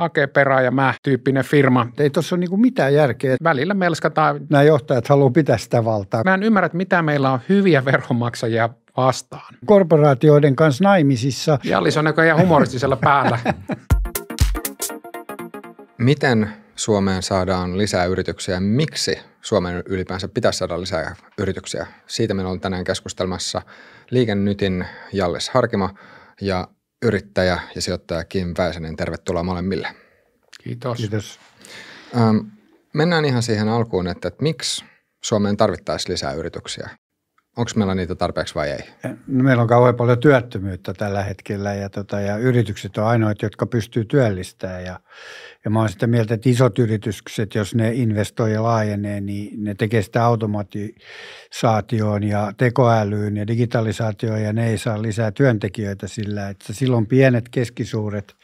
Akepera ja mä tyyppinen firma. Ei tuossa ole niinku mitään järkeä. Välillä melskataan. Nämä johtajat haluaa pitää sitä valtaa. Mä en ymmärrä, että mitä meillä on hyviä veronmaksajia vastaan. Korporaatioiden kanssa naimisissa. Jallis on näköjään humoristisella päällä. Miten Suomeen saadaan lisää yrityksiä? Miksi Suomen ylipäänsä pitäisi saada lisää yrityksiä? Siitä meillä on tänään keskustelmassa Liikennytin Jallis Harkima ja yrittäjä ja sijoittaja Kim Väisänen. Niin tervetuloa molemmille. Kiitos. Kiitos. Ähm, mennään ihan siihen alkuun, että, että miksi Suomeen tarvittaisiin lisää yrityksiä? Onko meillä niitä tarpeeksi vai ei? Eh, no, meillä on kauhean paljon työttömyyttä tällä hetkellä ja, tota, ja yritykset on ainoat, jotka pystyy työllistämään ja, ja mä oon sitä mieltä, että isot yritykset, jos ne investoi ja laajenee, niin ne tekee sitä automatisaatioon ja tekoälyyn ja digitalisaatioon ja ne ei saa lisää työntekijöitä sillä, että silloin pienet keskisuuret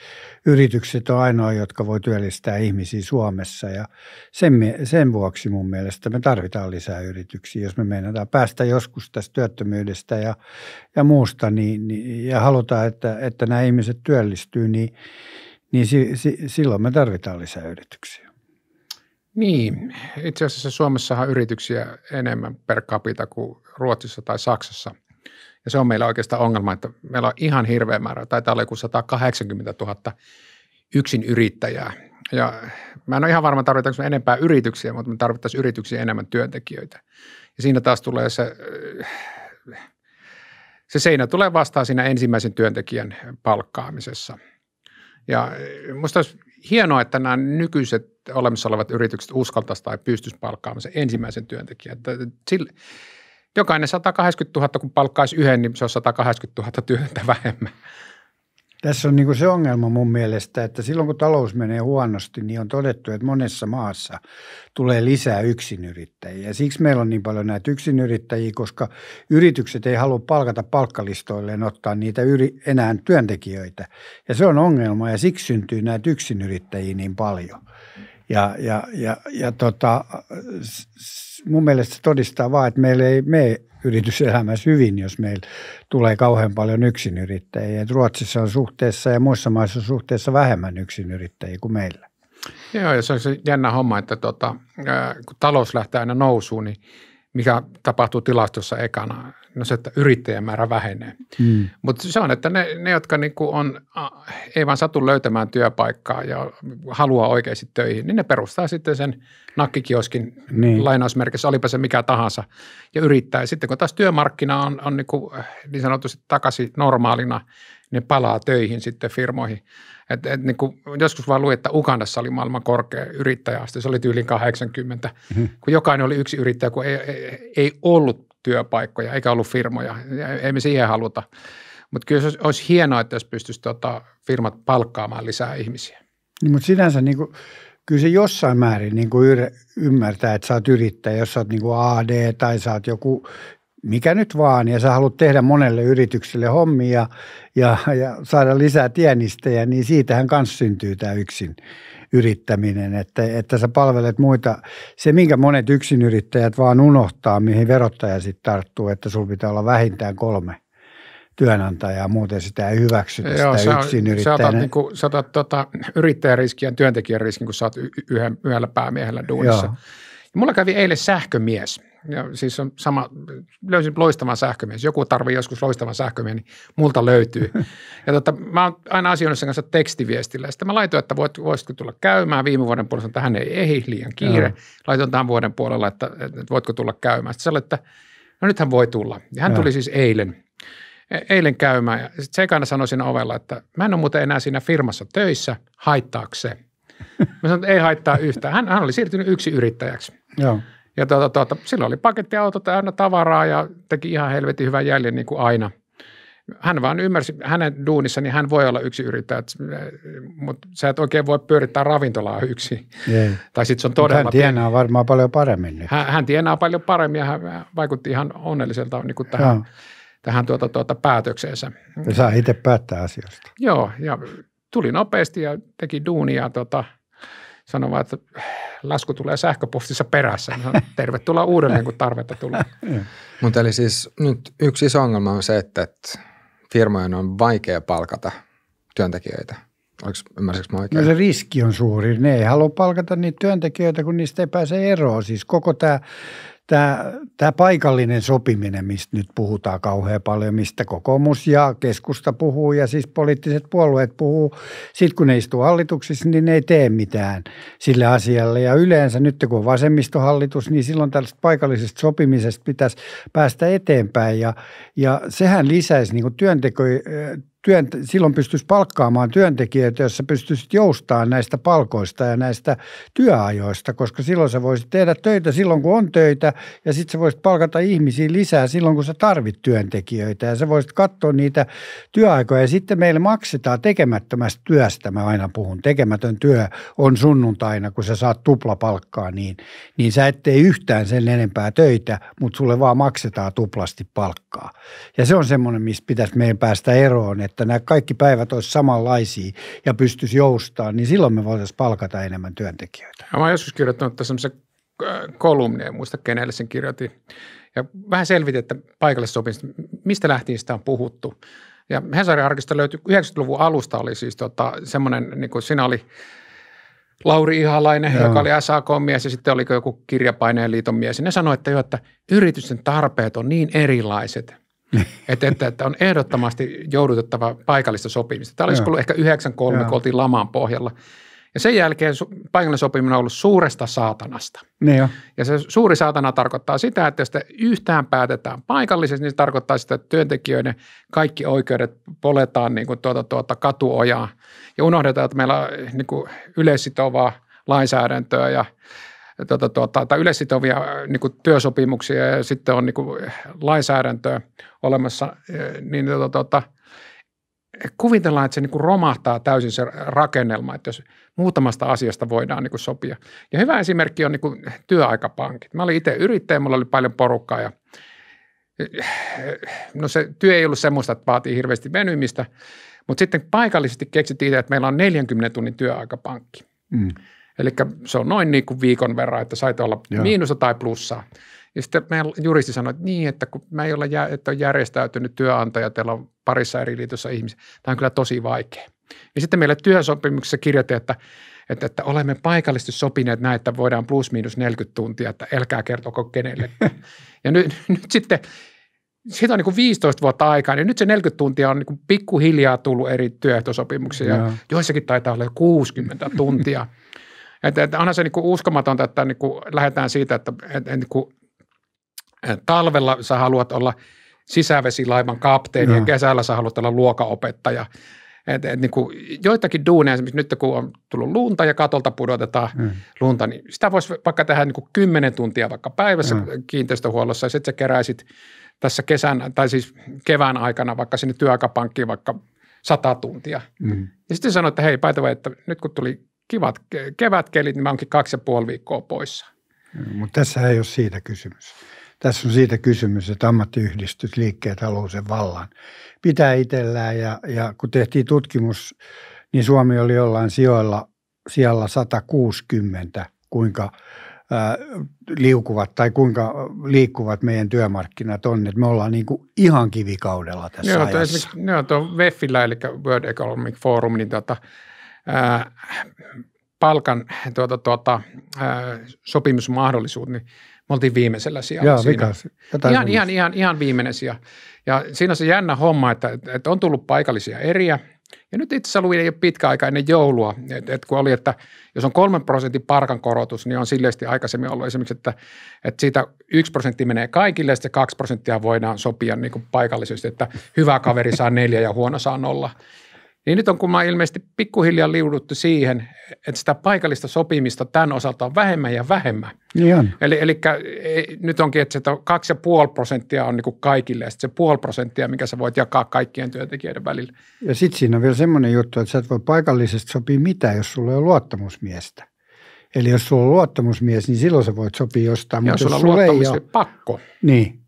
yritykset on ainoa, jotka voi työllistää ihmisiä Suomessa ja sen, sen vuoksi mun mielestä me tarvitaan lisää yrityksiä, jos me meinataan päästä joskus tästä työttömyydestä ja, ja muusta niin, niin, ja halutaan, että, että nämä ihmiset työllistyy, niin – niin si, si, silloin me tarvitaan lisää yrityksiä. Niin, itse asiassa Suomessahan yrityksiä enemmän per capita kuin Ruotsissa tai Saksassa. Ja se on meillä oikeastaan ongelma, että meillä on ihan hirveä määrä, taitaa olla joku 180 000 yksin yrittäjää. Ja mä en ole ihan varma, tarvitaanko me enempää yrityksiä, mutta me tarvittaisiin yrityksiä enemmän työntekijöitä. Ja siinä taas tulee se, se seinä tulee vastaan siinä ensimmäisen työntekijän palkkaamisessa – ja e, minusta olisi hienoa, että nämä nykyiset olemassa olevat yritykset uskaltaisi tai pystyisi palkkaamaan sen ensimmäisen työntekijän. Sille, jokainen 180 000, kun palkkaisi yhden, niin se on 180 000 työtä vähemmän. Tässä on niin kuin se ongelma mun mielestä, että silloin kun talous menee huonosti, niin on todettu, että monessa maassa tulee lisää yksinyrittäjiä. Siksi meillä on niin paljon näitä yksinyrittäjiä, koska yritykset ei halua palkata palkkalistoilleen ottaa niitä yri, enää työntekijöitä. Ja se on ongelma ja siksi syntyy näitä yksinyrittäjiä niin paljon. Ja, ja, ja, ja tota, mun mielestä se todistaa vaan, että meillä ei mene yrityselämässä hyvin, jos meillä tulee kauhean paljon yksinyrittäjiä. Et Ruotsissa on suhteessa ja muissa maissa on suhteessa vähemmän yksinyrittäjiä kuin meillä. Joo, ja se on se jännä homma, että tota, kun talous lähtee aina nousuun, niin mikä tapahtuu tilastossa ekana? no se, että määrä vähenee. Mm. Mutta se on, että ne, ne jotka niinku on, ei vaan satu löytämään työpaikkaa ja haluaa oikeasti töihin, niin ne perustaa sitten sen nakkikioskin niin. lainausmerkissä, olipa se mikä tahansa, ja yrittää. Sitten kun taas työmarkkina on, on niinku, äh, niin sanotusti takaisin normaalina, ne palaa töihin sitten firmoihin. Et, et niin kuin joskus vaan luin, että Ugandassa oli maailman korkea yrittäjäaste, se oli yli 80, mm-hmm. kun jokainen oli yksi yrittäjä, kun ei, ei, ei ollut työpaikkoja, eikä ollut firmoja. Ei me siihen haluta. Mutta kyllä se olisi hienoa, että jos pystyisi tota, firmat palkkaamaan lisää ihmisiä. Niin, mutta sinänsä niin kuin, kyllä se jossain määrin niin kuin ymmärtää, että sä oot yrittäjä, jos sä oot niin kuin AD tai sä oot joku mikä nyt vaan, ja sä haluat tehdä monelle yritykselle hommia ja, ja saada lisää tienistejä, niin siitähän kanssa syntyy tämä yksin yrittäminen, että, että sä palvelet muita. Se, minkä monet yksinyrittäjät vaan unohtaa, mihin verottaja sitten tarttuu, että sulla pitää olla vähintään kolme työnantajaa, muuten sitä ei hyväksytä Joo, sitä yksin sä otat, niin kuin, sä otat tota, ja työntekijän riskin, niin kun sä oot yhden, yhdellä päämiehellä duunissa. Joo. mulla kävi eilen sähkömies – ja siis on sama, löysin loistavan sähkömies. Joku tarvii joskus loistavan sähkömies, niin multa löytyy. ja tota, mä oon aina asioinut sen kanssa tekstiviestillä. Sitten mä laitoin, että voit, voisitko tulla käymään. Viime vuoden puolella että hän ei ehdi, liian kiire. Joo. Laitoin tämän vuoden puolella, että, että voitko tulla käymään. Sitten sanoin, että no hän voi tulla. Ja hän Joo. tuli siis eilen e-, eilen käymään. Ja sitten Sekana sanoi siinä ovella, että mä en ole muuten enää siinä firmassa töissä, haittaako se? Mä sanoin, että ei haittaa yhtään. Hän, hän oli siirtynyt yksi yrittäjäksi. Joo. Ja tuota, tuota, silloin oli pakettiauto täynnä tavaraa ja teki ihan helvetin hyvän jäljen niin kuin aina. Hän vaan ymmärsi, hänen duunissa, niin hän voi olla yksi yrittäjä, eh, mutta sä et oikein voi pyörittää ravintolaa yksi. Yeah. Tai sitten se on todella Hän tienaa pieni. varmaan paljon paremmin nyt. Hän, hän tienaa paljon paremmin ja hän vaikutti ihan onnelliselta niin kuin tähän, tähän tuota, tuota, päätökseensä. Ja saa itse päättää asioista. Joo, ja tuli nopeasti ja teki duunia tuota – sanovat, että lasku tulee sähköpostissa perässä. sanon, tervetuloa uudelleen, kun tarvetta tulee. Niin. Mutta eli siis nyt yksi iso ongelma on se, että, että firmojen on vaikea palkata työntekijöitä. Oliko, ymmärsikö mä oikein? No se riski on suuri. Ne ei halua palkata niitä työntekijöitä, kun niistä ei pääse eroon. Siis koko tämä tämä, tämä paikallinen sopiminen, mistä nyt puhutaan kauhean paljon, mistä kokoomus ja keskusta puhuu ja siis poliittiset puolueet puhuu. Sitten kun ne istuu hallituksissa, niin ne ei tee mitään sille asialle. Ja yleensä nyt kun on vasemmistohallitus, niin silloin tällaista paikallisesta sopimisesta pitäisi päästä eteenpäin. Ja, ja sehän lisäisi niin työntekijöiden työn, silloin pystyisi palkkaamaan työntekijöitä, sä pystyisit joustamaan näistä palkoista ja näistä työajoista, koska silloin sä voisit tehdä töitä silloin, kun on töitä ja sitten sä voisit palkata ihmisiä lisää silloin, kun sä tarvit työntekijöitä ja sä voisit katsoa niitä työaikoja ja sitten meille maksetaan tekemättömästä työstä, mä aina puhun, tekemätön työ on sunnuntaina, kun sä saat tuplapalkkaa, niin, niin sä et tee yhtään sen enempää töitä, mutta sulle vaan maksetaan tuplasti palkkaa. Ja se on semmoinen, mistä pitäisi meidän päästä eroon, että että nämä kaikki päivät olisi samanlaisia ja pystyisi joustaa, niin silloin me voitaisiin palkata enemmän työntekijöitä. Ja mä olen joskus kirjoittanut tässä äh, kolumnia, en muista kenelle sen kirjoitin, ja vähän selvitin, että paikallissopimista, mistä lähtien sitä on puhuttu. Ja Hesarin arkista löytyi, 90-luvun alusta oli siis tota, semmoinen, niin kuin siinä oli Lauri Ihalainen, Joo. joka oli SAK-mies ja sitten oliko joku kirjapaineen liiton mies. Ja ne sanoi, että, jo, että yritysten tarpeet on niin erilaiset – että, että, että on ehdottomasti joudutettava paikallista sopimista. Tämä olisi ollut ehkä 93, kun oltiin lamaan pohjalla. Ja sen jälkeen paikallinen sopiminen on ollut suuresta saatanasta. Ne niin jo. Ja se suuri saatana tarkoittaa sitä, että jos yhtään päätetään paikallisesti, niin se tarkoittaa sitä, että työntekijöiden kaikki oikeudet poletaan niin kuin tuota, tuota katuojaa. Ja unohdetaan, että meillä on niin kuin yleissitovaa lainsäädäntöä ja tuota, tuota, tai yleissitovia äh, niin kuin työsopimuksia ja sitten on niin kuin äh, lainsäädäntöä olemassa, äh, niin tuota, tuota, kuvitellaan, että se niin kuin romahtaa täysin se rakennelma, että jos muutamasta asiasta voidaan niin kuin sopia. Ja hyvä esimerkki on niin kuin työaikapankit. Mä olin itse yrittäjä, mulla oli paljon porukkaa ja no se työ ei ollut semmoista, että vaatii hirveästi venymistä, mutta sitten paikallisesti keksittiin, että meillä on 40 tunnin työaikapankki. Mm. Eli se on noin niin kuin viikon verran, että sait olla Joo. miinusta tai plussaa. Ja sitten meidän juristi sanoi, että niin, että kun me ei ole, jä, että on järjestäytynyt työnantaja, teillä on parissa eri liitossa ihmisiä, tämä on kyllä tosi vaikea. Ja sitten meille työsopimuksessa kirjoitettiin, että, että, että olemme paikallisesti sopineet näin, että voidaan plus miinus 40 tuntia, että älkää kertoko kenelle. ja nyt, nyt sitten siitä on niin kuin 15 vuotta aikaa, niin nyt se 40 tuntia on niin kuin pikkuhiljaa tullut eri työehtosopimuksia. Ja. Joissakin taitaa olla 60 tuntia. Että, että onhan se niin kuin uskomatonta, että niin kuin lähdetään siitä, että, että niin kuin talvella sä haluat olla sisävesilaivan kapteeni ja kesällä sä haluat olla luokaopettaja. Et, et niin kuin joitakin duuneja, esimerkiksi nyt kun on tullut lunta ja katolta pudotetaan mm. lunta, niin sitä voisi vaikka tehdä niin kuin 10 tuntia vaikka päivässä mm. kiinteistöhuollossa ja sitten sä keräisit tässä kesän tai siis kevään aikana vaikka sinne työaikapankkiin vaikka 100 tuntia. Mm. Ja sitten sanoit, että hei, päätävä, että nyt kun tuli kivat kevätkelit, niin mä oonkin kaksi ja puoli viikkoa poissa. Mutta tässä ei ole siitä kysymys. Tässä on siitä kysymys, että ammattiyhdistys haluaa sen vallan pitää itsellään. Ja, ja kun tehtiin tutkimus, niin Suomi oli jollain sijoilla siellä 160, kuinka ää, liukuvat tai kuinka liikkuvat meidän työmarkkinat on. Et me ollaan niin kuin ihan kivikaudella tässä on, ajassa. on tuo WEFillä, eli World Economic Forum, niin tota, palkan tuota, tuota, ää, sopimusmahdollisuus, niin me oltiin viimeisellä sijalla. Jaa, siinä. Vikas, ihan, ihan, ihan, ihan, ihan viimeinen sija. Ja siinä on se jännä homma, että, että on tullut paikallisia eriä. Ja nyt itse asiassa luin ei ole pitkä aika ennen joulua, että et kun oli, että jos on kolmen prosentin parkan korotus, niin on silleesti aikaisemmin ollut esimerkiksi, että, että siitä yksi prosentti menee kaikille ja sitten kaksi prosenttia voidaan sopia niin paikallisesti, että hyvä kaveri saa neljä ja huono saa nolla. Niin nyt on kun mä ilmeisesti pikkuhiljaa liuduttu siihen, että sitä paikallista sopimista tämän osalta on vähemmän ja vähemmän. Niin on. Eli, eli e, nyt onkin, että sitä 2,5 prosenttia on niin kaikille ja sitten se puoli prosenttia, mikä sä voit jakaa kaikkien työntekijöiden välillä. Ja sitten siinä on vielä semmoinen juttu, että sä et voi paikallisesti sopia mitään, jos sulla ei ole luottamusmiestä. Eli jos sulla on luottamusmies, niin silloin sä voit sopia jostain. Ja mutta jos sulla, on luottamusmies, ei ole niin pakko. Niin.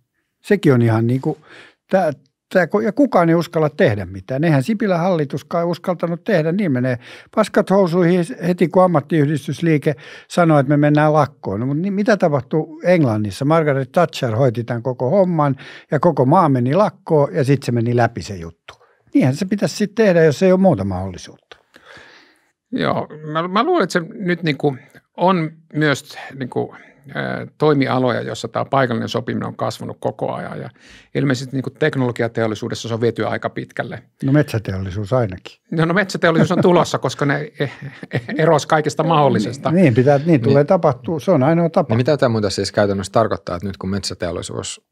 Sekin on ihan niin kuin, tämä, ja kukaan ei uskalla tehdä mitään. Eihän Sipilän hallituskaan uskaltanut tehdä, niin menee paskat housuihin heti, kun ammattiyhdistysliike sanoi, että me mennään lakkoon. No, mutta niin, mitä tapahtui Englannissa? Margaret Thatcher hoiti tämän koko homman ja koko maa meni lakkoon ja sitten se meni läpi se juttu. Niinhän se pitäisi sitten tehdä, jos ei ole muuta mahdollisuutta. Joo, mä, mä luulen, että se nyt niin kuin on myös niin kuin – toimialoja, joissa tämä paikallinen sopiminen on kasvanut koko ajan ja ilmeisesti niin kuin teknologiateollisuudessa se on viety aika pitkälle. No metsäteollisuus ainakin. No, no metsäteollisuus on tulossa, koska ne e-, eros kaikesta mahdollisesta. Niin, pitää, niin tulee niin, tapahtua, se on ainoa tapa. Niin mitä tämä muuta siis käytännössä tarkoittaa, että nyt kun metsäteollisuus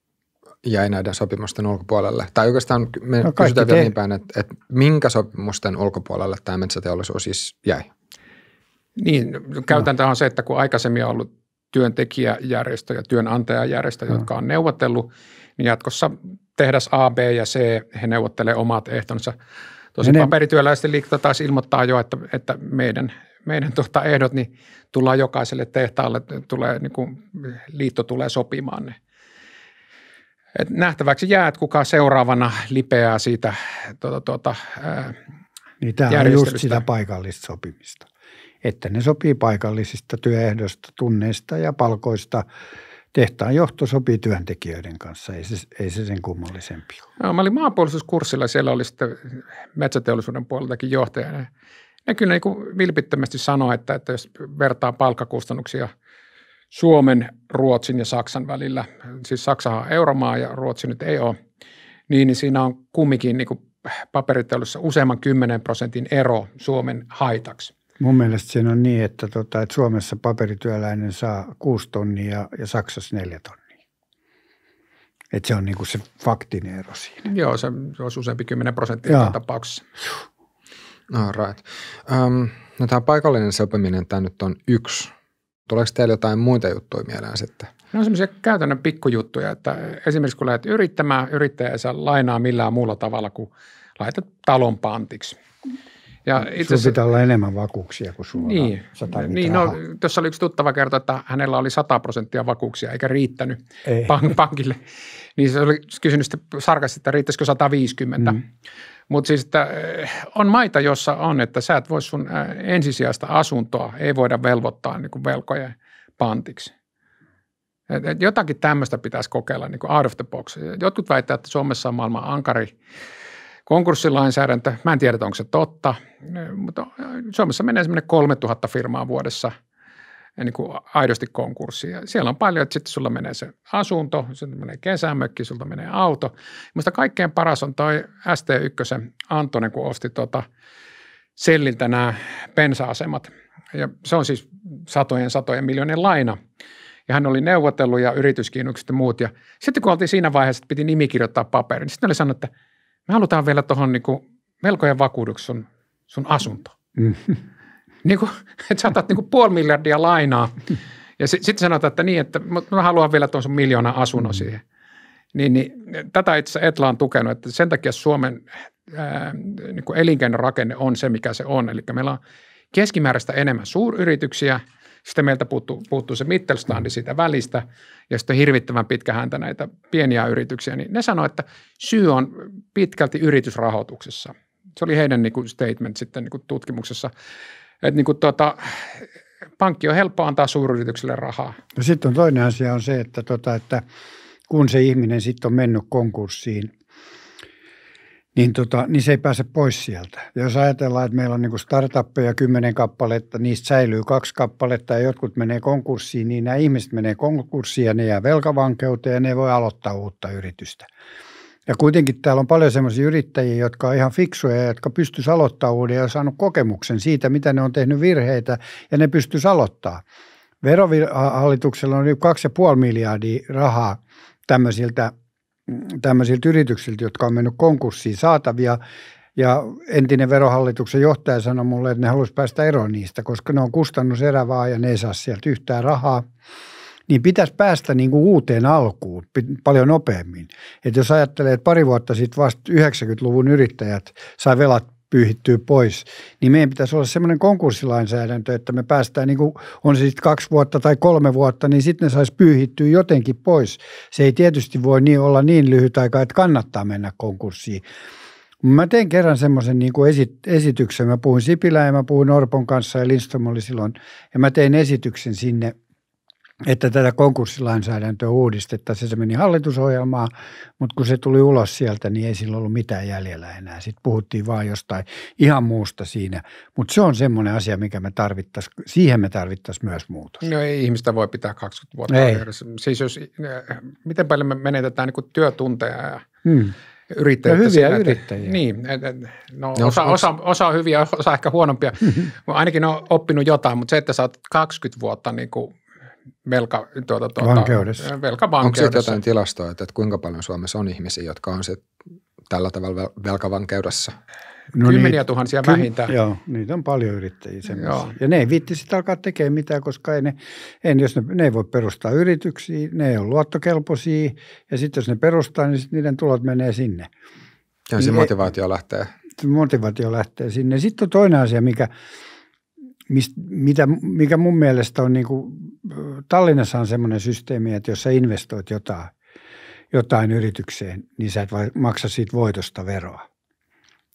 jäi näiden sopimusten ulkopuolelle? Tai oikeastaan me no kysytään te... vielä niin päin, että, että minkä sopimusten ulkopuolelle tämä metsäteollisuus siis jäi? Niin, käytäntö on se, että kun aikaisemmin on ollut työntekijäjärjestö ja työnantajajärjestö, mm. jotka on neuvotellut, niin jatkossa tehdas A, B ja C, he neuvottelee omat ehtonsa. Tosi ne... paperityöläisten liitto taas ilmoittaa jo, että, että meidän, meidän tuota ehdot, niin tullaan jokaiselle tehtaalle, tulee, niin kuin, liitto tulee sopimaan ne. Et nähtäväksi jää, että kuka seuraavana lipeää siitä tuota, tuota, ää, niin tämä on just sitä paikallista sopimista että ne sopii paikallisista työehdoista, tunneista ja palkoista. Tehtaan johto sopii työntekijöiden kanssa, ei se, ei se sen kummallisempi ole. No, mä olin maapuolustuskurssilla, siellä oli sitten metsäteollisuuden puoleltakin johtajana. Ne kyllä niin vilpittömästi sanoa, että, että jos vertaa palkkakustannuksia – Suomen, Ruotsin ja Saksan välillä, siis Saksahan on euromaa ja Ruotsi nyt ei ole, niin, niin siinä on kumminkin niin paperiteollisuudessa useamman 10 prosentin ero Suomen haitaksi. Mun mielestä siinä on niin, että, tota, että Suomessa paperityöläinen saa 6 tonnia ja, ja Saksassa 4 tonnia. Et se on niinku se faktinen ero siinä. Joo, se on useampi 10 prosenttia tapauksessa. No, right. um, no tämä paikallinen sopiminen, tämä nyt on yksi. Tuleeko teillä jotain muita juttuja mieleen sitten? Ne no, on semmoisia käytännön pikkujuttuja, että esimerkiksi kun lähdet yrittämään, yrittäjä ei saa lainaa millään muulla tavalla kuin laitat talon pantiksi – ja itse asiassa, pitää olla enemmän vakuuksia kuin sulla niin, niin, niin, no, Tuossa oli yksi tuttava kertoi, että hänellä oli 100 prosenttia vakuuksia eikä riittänyt Ei. pank- pankille. Niin se oli kysynyt sarkasti, että riittäisikö 150. Mm. Mutta siis että eh, on maita, jossa on, että sä et voi sun eh, ensisijaista asuntoa, ei voida velvoittaa niin velkoja pantiksi. Et, et jotakin tämmöistä pitäisi kokeilla niin out of the box. Jotkut väittävät, että Suomessa on maailman ankari konkurssilainsäädäntö, mä en tiedä, onko se totta, mutta Suomessa menee semmoinen 3000 firmaa vuodessa eh, niin kuin aidosti konkurssiin. Ja siellä on paljon, että sitten sulla menee se asunto, sitten menee kesämökki, sulta menee auto. Mutta kaikkein paras on toi ST1 Antonen, kun osti tuota selliltä nämä pensa-asemat. Ja se on siis satojen satojen miljoonien laina ja hän oli neuvotellut ja yrityskiinnokset ja muut. Ja sitten kun oltiin siinä vaiheessa, että piti nimi kirjoittaa paperiin, niin sitten oli sanonut, että me halutaan vielä tuohon niin melkojen vakuudeksi sun, sun asunto. Mm. Niin kuin, että sä otat niin kuin puoli miljardia lainaa ja sitten sit sanotaan, että niin, että mä haluan vielä tuon sun miljoona asunnon mm. siihen. Niin, niin, tätä itse asiassa Etla on tukenut, että sen takia Suomen ää, niin elinkeinorakenne on se, mikä se on. Eli meillä on keskimääräistä enemmän suuryrityksiä – sitten meiltä puuttuu, puuttuu se Mittelstandi siitä välistä ja sitten hirvittävän pitkä häntä näitä pieniä yrityksiä, niin ne sanoivat, että syy on pitkälti yritysrahoituksessa. Se oli heidän niin kuin statement sitten niin kuin tutkimuksessa, että niin kuin tuota, pankki on helppo antaa suuryrityksille rahaa. No sitten on toinen asia on se, että, tuota, että kun se ihminen sitten on mennyt konkurssiin – niin, tota, niin se ei pääse pois sieltä. Ja jos ajatellaan, että meillä on niin startuppeja kymmenen kappaletta, niistä säilyy kaksi kappaletta ja jotkut menee konkurssiin, niin nämä ihmiset menee konkurssiin ja ne jää velkavankeuteen ja ne voi aloittaa uutta yritystä. Ja kuitenkin täällä on paljon sellaisia yrittäjiä, jotka on ihan fiksuja, jotka pystyisivät aloittamaan uuden ja saanut kokemuksen siitä, mitä ne on tehnyt virheitä ja ne pystyisivät aloittamaan. Verohallituksella on yli 2,5 miljardia rahaa tämmöisiltä tämmöisiltä yrityksiltä, jotka on mennyt konkurssiin saatavia. Ja entinen verohallituksen johtaja sanoi mulle, että ne halusi päästä eroon niistä, koska ne on kustannuserä ja ne ei saa sieltä yhtään rahaa niin pitäisi päästä niin kuin uuteen alkuun paljon nopeammin. että jos ajattelee, että pari vuotta sitten vasta 90-luvun yrittäjät sai velat pyyhittyä pois, niin meidän pitäisi olla semmoinen konkurssilainsäädäntö, että me päästään, niin kuin on se sitten kaksi vuotta tai kolme vuotta, niin sitten ne saisi pyyhittyä jotenkin pois. Se ei tietysti voi niin olla niin lyhyt aika, että kannattaa mennä konkurssiin. Mä tein kerran semmoisen niin kuin esit, esityksen. Mä puhuin Sipilä ja mä puhuin Orpon kanssa ja Lindström oli silloin. Ja mä tein esityksen sinne – että tätä konkurssilainsäädäntöä uudistettaisiin. Se meni hallitusohjelmaan, mutta kun se tuli ulos sieltä, niin ei sillä ollut mitään jäljellä enää. Sitten puhuttiin vaan jostain ihan muusta siinä. Mutta se on semmoinen asia, mikä me tarvittaisiin, siihen me tarvittaisiin myös muutos. No ei ihmistä voi pitää 20 vuotta ei. Siis jos, äh, miten paljon me menetetään niin työtunteja ja hmm yrittäjät. No hyviä sillä, että, yrittäjiä. Niin, no, no osa, osa, osa on hyviä, osa ehkä huonompia. Hmm. Ainakin on oppinut jotain, mutta se, että sä oot 20 vuotta niin kuin velka, tuota, tuota, vankeudessa. velkavankeudessa. Onko siitä jotain tilastoa, että, kuinka paljon Suomessa on ihmisiä, jotka on sit tällä tavalla velkavankeudessa? No niin, Kymmeniä niitä, tuhansia ky- vähintään. Joo, niitä on paljon yrittäjiä semmoisia. Ja ne ei viitti sitä alkaa tekemään mitään, koska ei ne, ei, jos ne, ne ei voi perustaa yrityksiä, ne ei ole luottokelpoisia. Ja sitten jos ne perustaa, niin sit niiden tulot menee sinne. Ja se motivaatio ei, lähtee. Motivaatio lähtee sinne. Sitten on toinen asia, mikä – mist, mitä, mikä mun mielestä on niin kuin, Tallinnassa on semmoinen systeemi, että jos sä investoit jotain, jotain yritykseen, niin sä et maksa siitä voitosta veroa.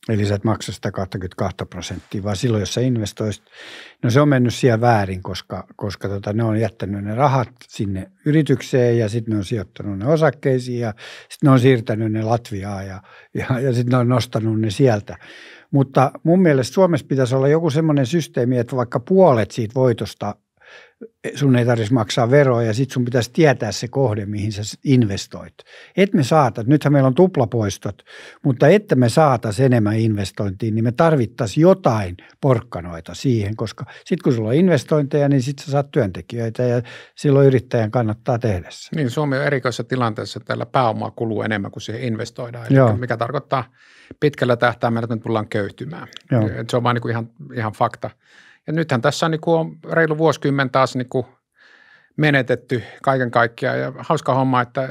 Eli sä et maksa sitä 22 prosenttia, vaan silloin jos sä investoisit, no se on mennyt siellä väärin, koska, koska tota, ne on jättänyt ne rahat sinne yritykseen ja sitten ne on sijoittanut ne osakkeisiin ja sitten ne on siirtänyt ne Latviaan ja, ja, ja sitten ne on nostanut ne sieltä. Mutta mun mielestä Suomessa pitäisi olla joku semmoinen systeemi, että vaikka puolet siitä voitosta sun ei tarvitsisi maksaa veroa ja sitten sun pitäisi tietää se kohde, mihin sä investoit. Et me saata, nythän meillä on tuplapoistot, mutta että me saataisiin enemmän investointiin, niin me tarvittaisiin jotain porkkanoita siihen, koska sitten kun sulla on investointeja, niin sitten sä saat työntekijöitä ja silloin yrittäjän kannattaa tehdä se. Niin, Suomi on erikoisessa tilanteessa, että täällä pääomaa kuluu enemmän kuin siihen investoidaan, eli mikä tarkoittaa pitkällä tähtäimellä, että me tullaan köyhtymään. Joo. se on vaan niin kuin ihan, ihan fakta. Ja nythän tässä niin kuin on reilu vuosikymmen taas niin kuin menetetty kaiken kaikkiaan. Ja hauska homma, että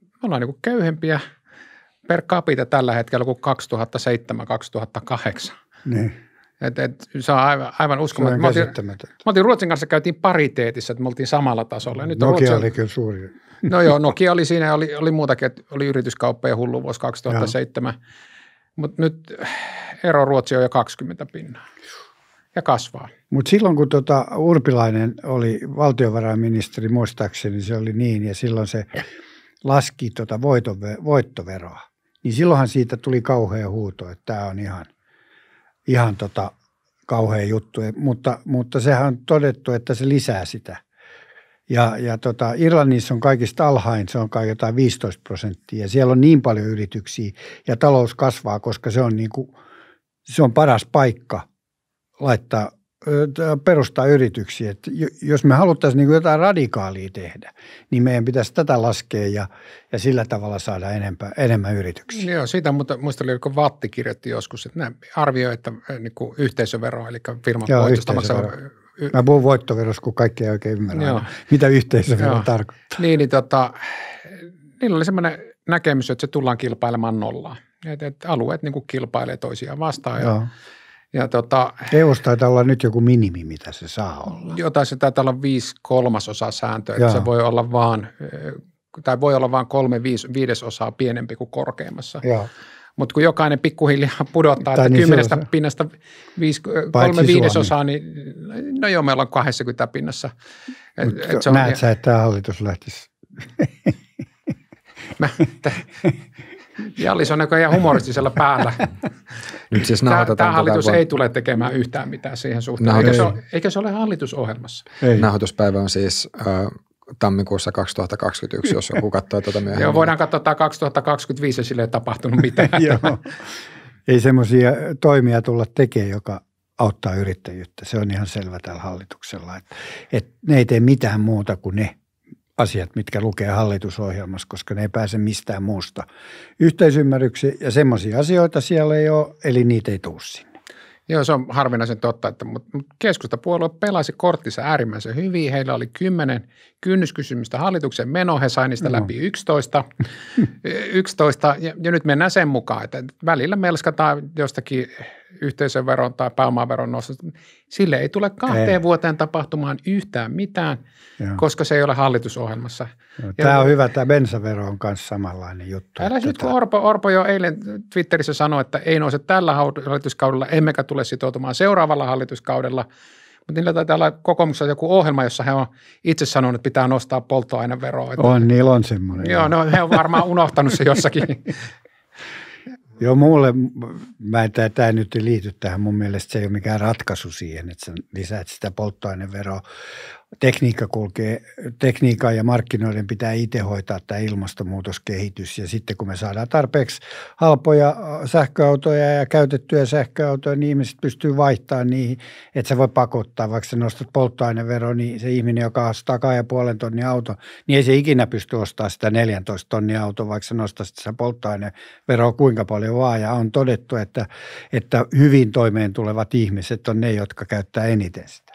me ollaan niin kuin köyhempiä per capita tällä hetkellä kuin 2007-2008. Niin. Et, et, se on aivan, aivan uskomaton. Mä mä oltiin Ruotsin kanssa käytiin pariteetissa, että me oltiin samalla tasolla. nyt Nokia Ruotsin... oli kyllä suuri. No joo, Nokia oli siinä, oli, oli muutakin, että oli yrityskauppa ja hullu vuosi 2007. Mutta nyt ero Ruotsi on jo 20 pinnaa ja kasvaa. Mutta silloin kun tota Urpilainen oli valtiovarainministeri muistaakseni se oli niin ja silloin se laski tota voiton, voittoveroa, niin silloinhan siitä tuli kauhea huuto, että tämä on ihan, ihan tota kauhea juttu. Mutta, mutta sehän on todettu, että se lisää sitä. Ja, ja tota, Irlannissa on kaikista alhain, se on kai jotain 15 prosenttia. Ja siellä on niin paljon yrityksiä ja talous kasvaa, koska se on, niin se on paras paikka – laittaa perustaa yrityksiä. Että jos me haluttaisiin niin jotain radikaalia tehdä, niin meidän pitäisi tätä laskea ja, ja sillä tavalla saada enempää, enemmän yrityksiä. Joo, siitä mutta oli kun Vatti kirjoitti joskus, että nämä arvioi, että niin kuin yhteisövero, eli firman Joo, voitosta Mä puhun voittoverossa, kun kaikki ei oikein ymmärrä, Joo. mitä yhteisövero tarkoittaa. Niin, niin tota, niillä oli semmoinen näkemys, että se tullaan kilpailemaan nollaan. Että et alueet niin kuin kilpailee toisiaan vastaan. Joo. Ja ja tota, EU-ssa taitaa olla nyt joku minimi, mitä se saa olla. Jotain se taitaa olla viisi kolmasosaa sääntöä, että se voi olla vaan, eh, tai voi olla vaan kolme viis, viidesosaa pienempi kuin korkeimmassa. Joo. Mutta kun jokainen pikkuhiljaa pudottaa, tai että niin kymmenestä pinnasta viis, eh, kolme viidesosaa, niin no joo, me ollaan 20 pinnassa. et, et se on näet sä, että tämä hallitus lähtisi? Mä, Jallis on näköjään humoristisella päällä. Nyt siis tämä, tämä hallitus tota ei tule tekemään yhtään mitään siihen suhteen. Nauhoitus... Eikö, se ole, eikö se ole hallitusohjelmassa? Ei. Nahoituspäivä on siis äh, tammikuussa 2021, jos joku katsoo tätä tuota myöhemmin. Joo, voidaan katsoa 2025 ja sille ei tapahtunut mitään. Joo. Ei semmoisia toimia tulla tekemään, joka auttaa yrittäjyyttä. Se on ihan selvä tällä hallituksella. Että, että ne ei tee mitään muuta kuin ne – asiat, mitkä lukee hallitusohjelmassa, koska ne ei pääse mistään muusta yhteisymmärryksi. Ja semmoisia asioita siellä ei ole, eli niitä ei tule sinne. Joo, se on harvinaisen totta, että keskustapuolue pelasi korttinsa äärimmäisen hyvin. Heillä oli kymmenen kynnyskysymystä hallituksen meno, he sai niistä no. läpi 11, 11 ja, ja nyt mennään sen mukaan, että välillä melskataan jostakin yhteisöveron tai pääomaveron nostosta, sille ei tule kahteen ei. vuoteen tapahtumaan yhtään mitään, Joo. koska se ei ole hallitusohjelmassa. Joo, ja tämä on hyvä, tämä bensavero on myös samanlainen juttu. Älä nyt, kun Orpo, Orpo jo eilen Twitterissä sanoi, että ei nouse tällä hallituskaudella, emmekä tule sitoutumaan seuraavalla hallituskaudella, mutta niillä taitaa olla kokoomuksessa joku ohjelma, jossa he on itse sanonut, että pitää nostaa polttoaineveroa. On, niillä on semmoinen. Joo, no he on varmaan unohtanut se jossakin Joo, mulle, mä, tämä nyt liity tähän. Mun mielestä se ei ole mikään ratkaisu siihen, että sä lisäät sitä polttoaineveroa tekniikka kulkee, tekniikkaa ja markkinoiden pitää itse hoitaa tämä ilmastonmuutoskehitys. Ja sitten kun me saadaan tarpeeksi halpoja sähköautoja ja käytettyjä sähköautoja, niin ihmiset pystyy vaihtamaan niihin, että se voi pakottaa. Vaikka sä nostat polttoainevero, niin se ihminen, joka ostaa 2,5 tonnin auto, niin ei se ikinä pysty ostamaan sitä 14 tonnia autoa, vaikka sä nostaisit sitä polttoaineveroa kuinka paljon vaan. Ja on todettu, että, että hyvin toimeen tulevat ihmiset on ne, jotka käyttää eniten sitä.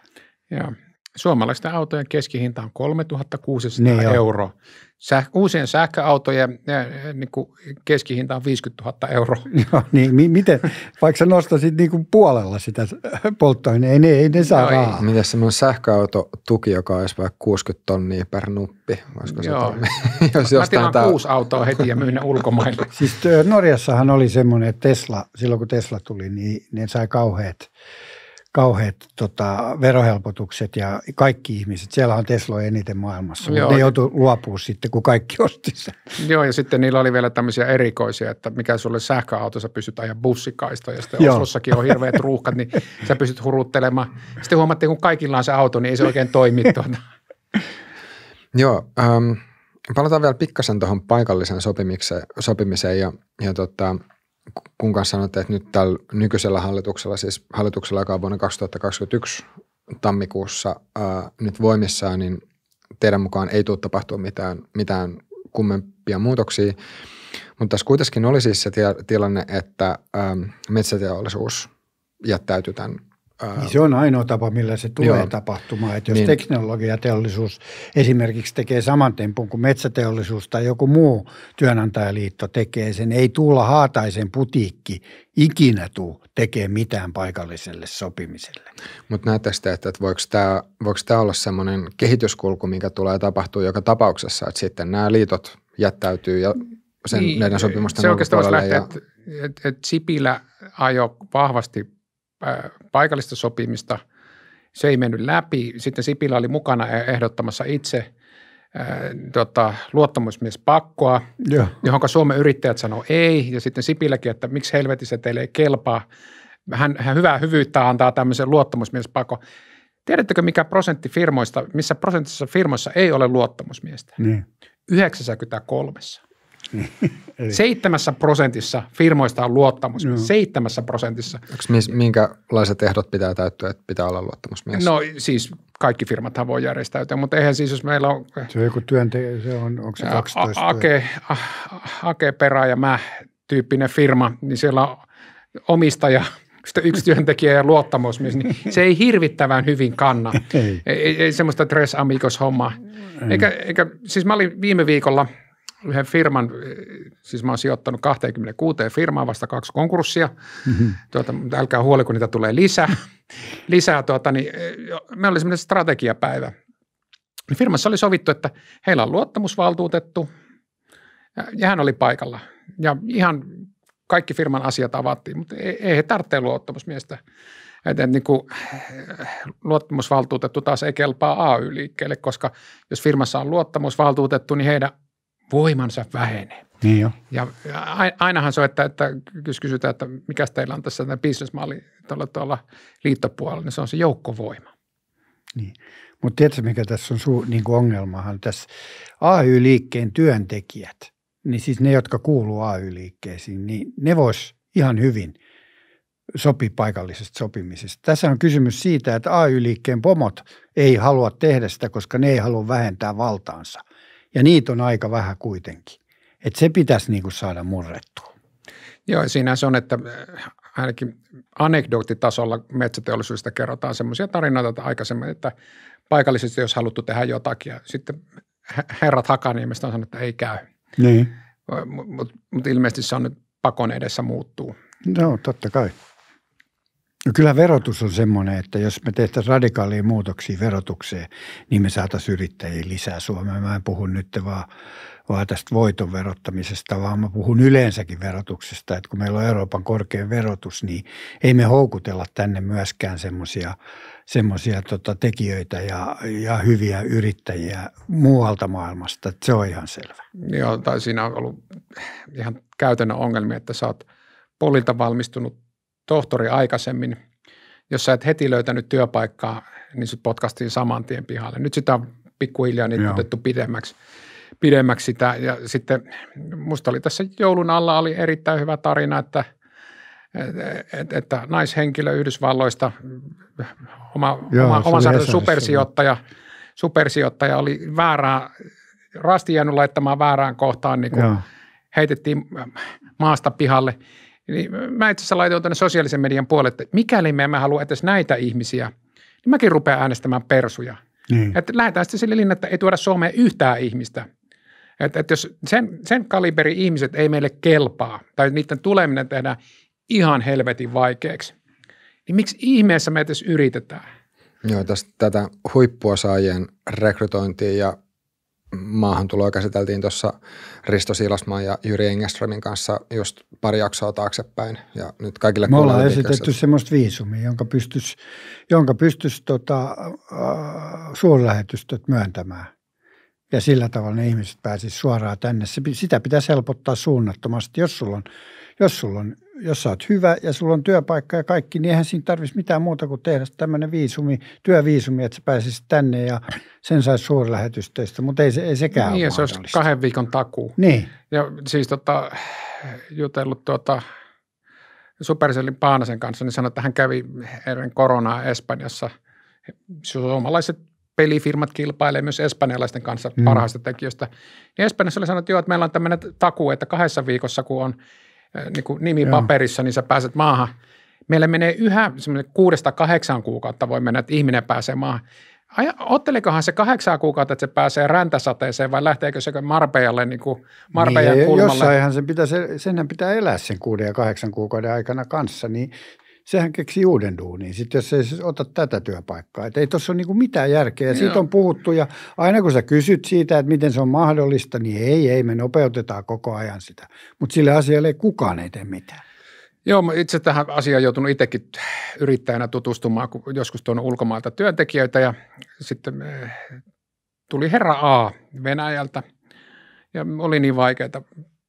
Joo, Suomalaisten autojen keskihinta on 3600 niin euroa. Säh, uusien sähköautojen eh, eh, niin kuin keskihinta on 50 000 euroa. Joo, niin, mi- miten, vaikka sä nostaisit niin kuin puolella sitä eh, polttoaineen, ei ne, niin, ei ne saa no, rahaa. Miten semmoinen sähköautotuki, joka olisi vaikka 60 tonnia per nuppi, Joo. se jos Mä tilaan tää... kuusi autoa heti ja myyn ne ulkomaille. siis Norjassahan oli semmoinen, että Tesla, silloin kun Tesla tuli, niin ne sai kauheat – kauheat tota, verohelpotukset ja kaikki ihmiset. Siellä on Tesla eniten maailmassa, Joo. ne joutui luopua sitten, kun kaikki osti sen. Joo, ja sitten niillä oli vielä tämmöisiä erikoisia, että mikä sulle sähköautossa pystyt ajaa bussikaista, ja sitten Joo. Oslossakin on hirveät ruuhkat, niin sä pystyt huruttelemaan. Sitten huomattiin, kun kaikilla on se auto, niin ei se oikein toimi tuota. Joo, ähm, palataan vielä pikkasen tuohon paikalliseen sopimiseen, sopimiseen ja, ja tota – kun kanssa sanotte, että nyt tällä nykyisellä hallituksella, siis hallituksella, joka on vuonna 2021 tammikuussa ää, nyt voimissaan, niin teidän mukaan ei tule tapahtua mitään, mitään kummempia muutoksia. Mutta tässä kuitenkin oli siis se tilanne, että ää, metsäteollisuus jättäytyi tämän niin se on ainoa tapa, millä se tulee Joo. tapahtumaan. Että jos niin. teknologiateollisuus esimerkiksi tekee saman tempun kuin metsäteollisuus tai joku muu työnantajaliitto tekee sen, ei tulla haataisen putiikki ikinä tuu tekee mitään paikalliselle sopimiselle. Mutta näette tästä, että voiko tämä, olla semmoinen kehityskulku, mikä tulee tapahtuu joka tapauksessa, että sitten nämä liitot jättäytyy ja sen niin, meidän sopimusten Se oikeastaan ja... että et, et Sipilä ajoi vahvasti paikallista sopimista. Se ei mennyt läpi. Sitten Sipilä oli mukana e- ehdottamassa itse tota, luottamusmiespakkoa, yeah. johon Suomen yrittäjät sanoo ei. Ja sitten Sipiläkin, että miksi helvetissä teille ei kelpaa. Hän, hän hyvää hyvyyttä antaa tämmöisen luottamusmiespakko. Tiedättekö, mikä prosentti firmoista, missä prosentissa firmoissa ei ole luottamusmiestä? Niin. 93. Seitsemässä prosentissa firmoista on luottamus. No. Seitsemässä prosentissa. Onko minkälaiset ehdot pitää täyttyä, että pitää olla luottamusmies? No siis kaikki firmathan voi järjestäytyä, mutta eihän siis jos meillä on... Se on joku työntekijä, se on, onko se 12? Ake, Ake Perä ja mä tyyppinen firma, niin siellä on omistaja, yksi työntekijä ja luottamusmies, niin se ei hirvittävän hyvin kanna. Ei, ei, ei semmoista tres amigos hommaa. Eikä, eikä, siis mä olin viime viikolla – yhden firman, eh, siis mä oon sijoittanut 26 firmaan vasta kaksi konkurssia. Mm-hmm. Tuota, älkää huoli, kun niitä tulee lisää. lisää tuota, niin, eh, me oli semmoinen strategiapäivä. Firmassa oli sovittu, että heillä on luottamusvaltuutettu ja hän oli paikalla. Ja ihan kaikki firman asiat avattiin, mutta ei, ei he tarvitse luottamusmiestä. Että niin kuin, eh, luottamusvaltuutettu taas ei kelpaa AY-liikkeelle, koska jos firmassa on luottamusvaltuutettu, niin heidän voimansa vähenee. Niin jo. Ja ainahan se että, että kysytään, että mikä teillä on tässä tämä bisnesmalli tuolla, tuolla liittopuolella, niin se on se joukkovoima. Niin. Mutta tiedätkö, mikä tässä on suu, niin ongelmahan tässä? AY-liikkeen työntekijät, niin siis ne, jotka kuuluu AY-liikkeisiin, niin ne vois ihan hyvin sopi paikallisesta sopimisesta. Tässä on kysymys siitä, että AY-liikkeen pomot ei halua tehdä sitä, koska ne ei halua vähentää valtaansa. Ja niitä on aika vähän kuitenkin. että se pitäisi niin kuin saada murrettua. Joo, siinä se on, että äh, ainakin anekdoottitasolla metsäteollisuudesta kerrotaan semmoisia tarinoita että aikaisemmin, että paikallisesti jos haluttu tehdä jotakin ja sitten herrat Hakaniemestä on sanonut, että ei käy. Niin. Mutta mut, mut ilmeisesti se on nyt pakon edessä muuttuu. No, totta kai. No kyllä verotus on semmoinen, että jos me tehtäisiin radikaaliin muutoksia verotukseen, niin me saataisiin yrittäjiä lisää Suomeen. Mä en puhu nyt vaan, vaan tästä voiton verottamisesta, vaan mä puhun yleensäkin verotuksesta. Että kun meillä on Euroopan korkein verotus, niin ei me houkutella tänne myöskään semmoisia semmoisia tota, tekijöitä ja, ja hyviä yrittäjiä muualta maailmasta. Että se on ihan selvä. Joo, tai siinä on ollut ihan käytännön ongelmia, että sä oot polilta valmistunut tohtori aikaisemmin, jos sä et heti löytänyt työpaikkaa, niin sut potkastiin saman tien pihalle. Nyt sitä on pikkuhiljaa niin otettu pidemmäksi, pidemmäksi sitä. Ja sitten musta oli tässä joulun alla oli erittäin hyvä tarina, että – että, että naishenkilö Yhdysvalloista, oma, Joo, oma, oma supersijoittaja, supersijoittaja oli väärää, rasti jäänyt laittamaan väärään kohtaan, niin kuin heitettiin maasta pihalle – niin mä itse asiassa laitoin tänne sosiaalisen median puolelle, että mikäli me emme halua edes näitä ihmisiä, niin mäkin rupean äänestämään persuja. Niin. Että lähdetään sitten sille linjalle, että ei tuoda Suomeen yhtään ihmistä. Että, että jos sen, sen kaliberi ihmiset ei meille kelpaa tai niiden tuleminen tehdään ihan helvetin vaikeaksi, niin miksi ihmeessä me edes yritetään? Joo, tästä tätä huippuosaajien rekrytointia ja maahantuloa käsiteltiin tuossa Risto Siilasmaan ja Jyri Engströmin kanssa just pari jaksoa taaksepäin. Ja nyt kaikille Me ollaan esitetty semmoista viisumia, jonka pystyisi jonka pystys tota, äh, suurlähetystöt myöntämään ja sillä tavalla ne ihmiset pääsisi suoraan tänne. Sitä pitäisi helpottaa suunnattomasti. Jos sulla on, jos sulla on jos sä oot hyvä ja sulla on työpaikka ja kaikki, niin eihän siinä tarvitsisi mitään muuta kuin tehdä tämmöinen viisumi, työviisumi, että sä pääsisit tänne ja sen saisi suurlähetystöistä, mutta ei, se, ei sekään niin, ole se olisi kahden viikon takuu. Niin. Ja siis tota, jutellut tuota Supercellin Paanasen kanssa, niin sanoi, että hän kävi ennen koronaa Espanjassa. Suomalaiset pelifirmat kilpailee myös espanjalaisten kanssa mm. parhaista tekijöistä. Niin Espanjassa oli sanottu, että joo, että meillä on tämmöinen takuu, että kahdessa viikossa, kun on äh, niin kuin nimi joo. paperissa, niin sä pääset maahan. Meillä menee yhä semmoinen kuudesta kahdeksan kuukautta voi mennä, että ihminen pääsee maahan. Aja, ottelikohan se kahdeksan kuukautta, että se pääsee räntäsateeseen vai lähteekö se marpeijalle niin kuin marpeijan niin, kulmalle? Jossainhan sen pitää, senhän pitää elää sen kuuden ja kahdeksan kuukauden aikana kanssa, niin sehän keksi uuden duunin, Sitten jos ei siis ota tätä työpaikkaa. Että ei tuossa ole niinku mitään järkeä. Ja siitä on puhuttu ja aina kun sä kysyt siitä, että miten se on mahdollista, niin ei, ei, me nopeutetaan koko ajan sitä. Mutta sille asialle ei kukaan ei tee mitään. Joo, mä itse tähän asiaan joutunut itsekin yrittäjänä tutustumaan, kun joskus tuon ulkomailta työntekijöitä ja sitten eh, tuli herra A Venäjältä ja oli niin vaikeaa,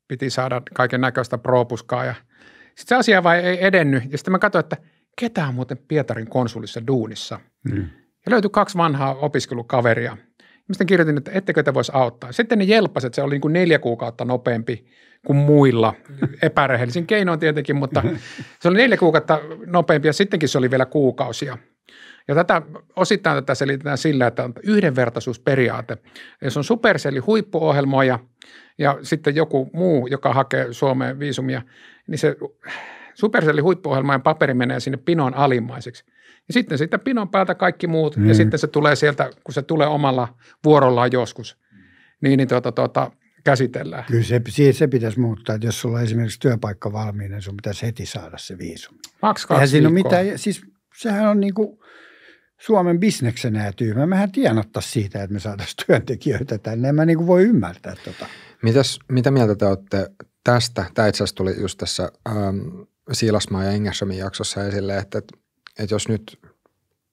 piti saada kaiken näköistä propuskaa ja – sitten se asia vai ei edennyt ja sitten mä katsoin, että ketä on muuten Pietarin konsulissa duunissa. Mm. Ja löytyi kaksi vanhaa opiskelukaveria. Ja sitten kirjoitin, että ettekö te voisi auttaa. Sitten ne jelpasivat, että se oli niin kuin neljä kuukautta nopeampi kuin muilla. Epärehellisin keinoin tietenkin, mutta se oli neljä kuukautta nopeampi ja sittenkin se oli vielä kuukausia. Ja tätä, osittain tätä selitetään sillä, että on yhdenvertaisuusperiaate. Jos on Supercellin huippuohjelmoja ja sitten joku muu, joka hakee Suomeen viisumia, niin se Supercellin huippuohjelma ja paperi menee sinne pinon alimmaiseksi. Ja sitten siitä pinon päältä kaikki muut, mm. ja niin. sitten se tulee sieltä, kun se tulee omalla vuorollaan joskus, niin, niin tuota, tuota, käsitellään. Kyllä se, se pitäisi muuttaa, että jos sulla on esimerkiksi työpaikka valmiina, niin sun pitäisi heti saada se viisumi. Maks kaksi Eihän siinä ole mitään, siis sehän on niin kuin Suomen bisneksenä ja tyymä. Mehän tienattaisiin siitä, että me saataisiin työntekijöitä tänne. En mä niin kuin voi ymmärtää tota. Mitäs, mitä mieltä te olette tästä, tämä itse asiassa tuli just tässä ähm, Siilasmaa ja Engersömin jaksossa esille, että, että jos nyt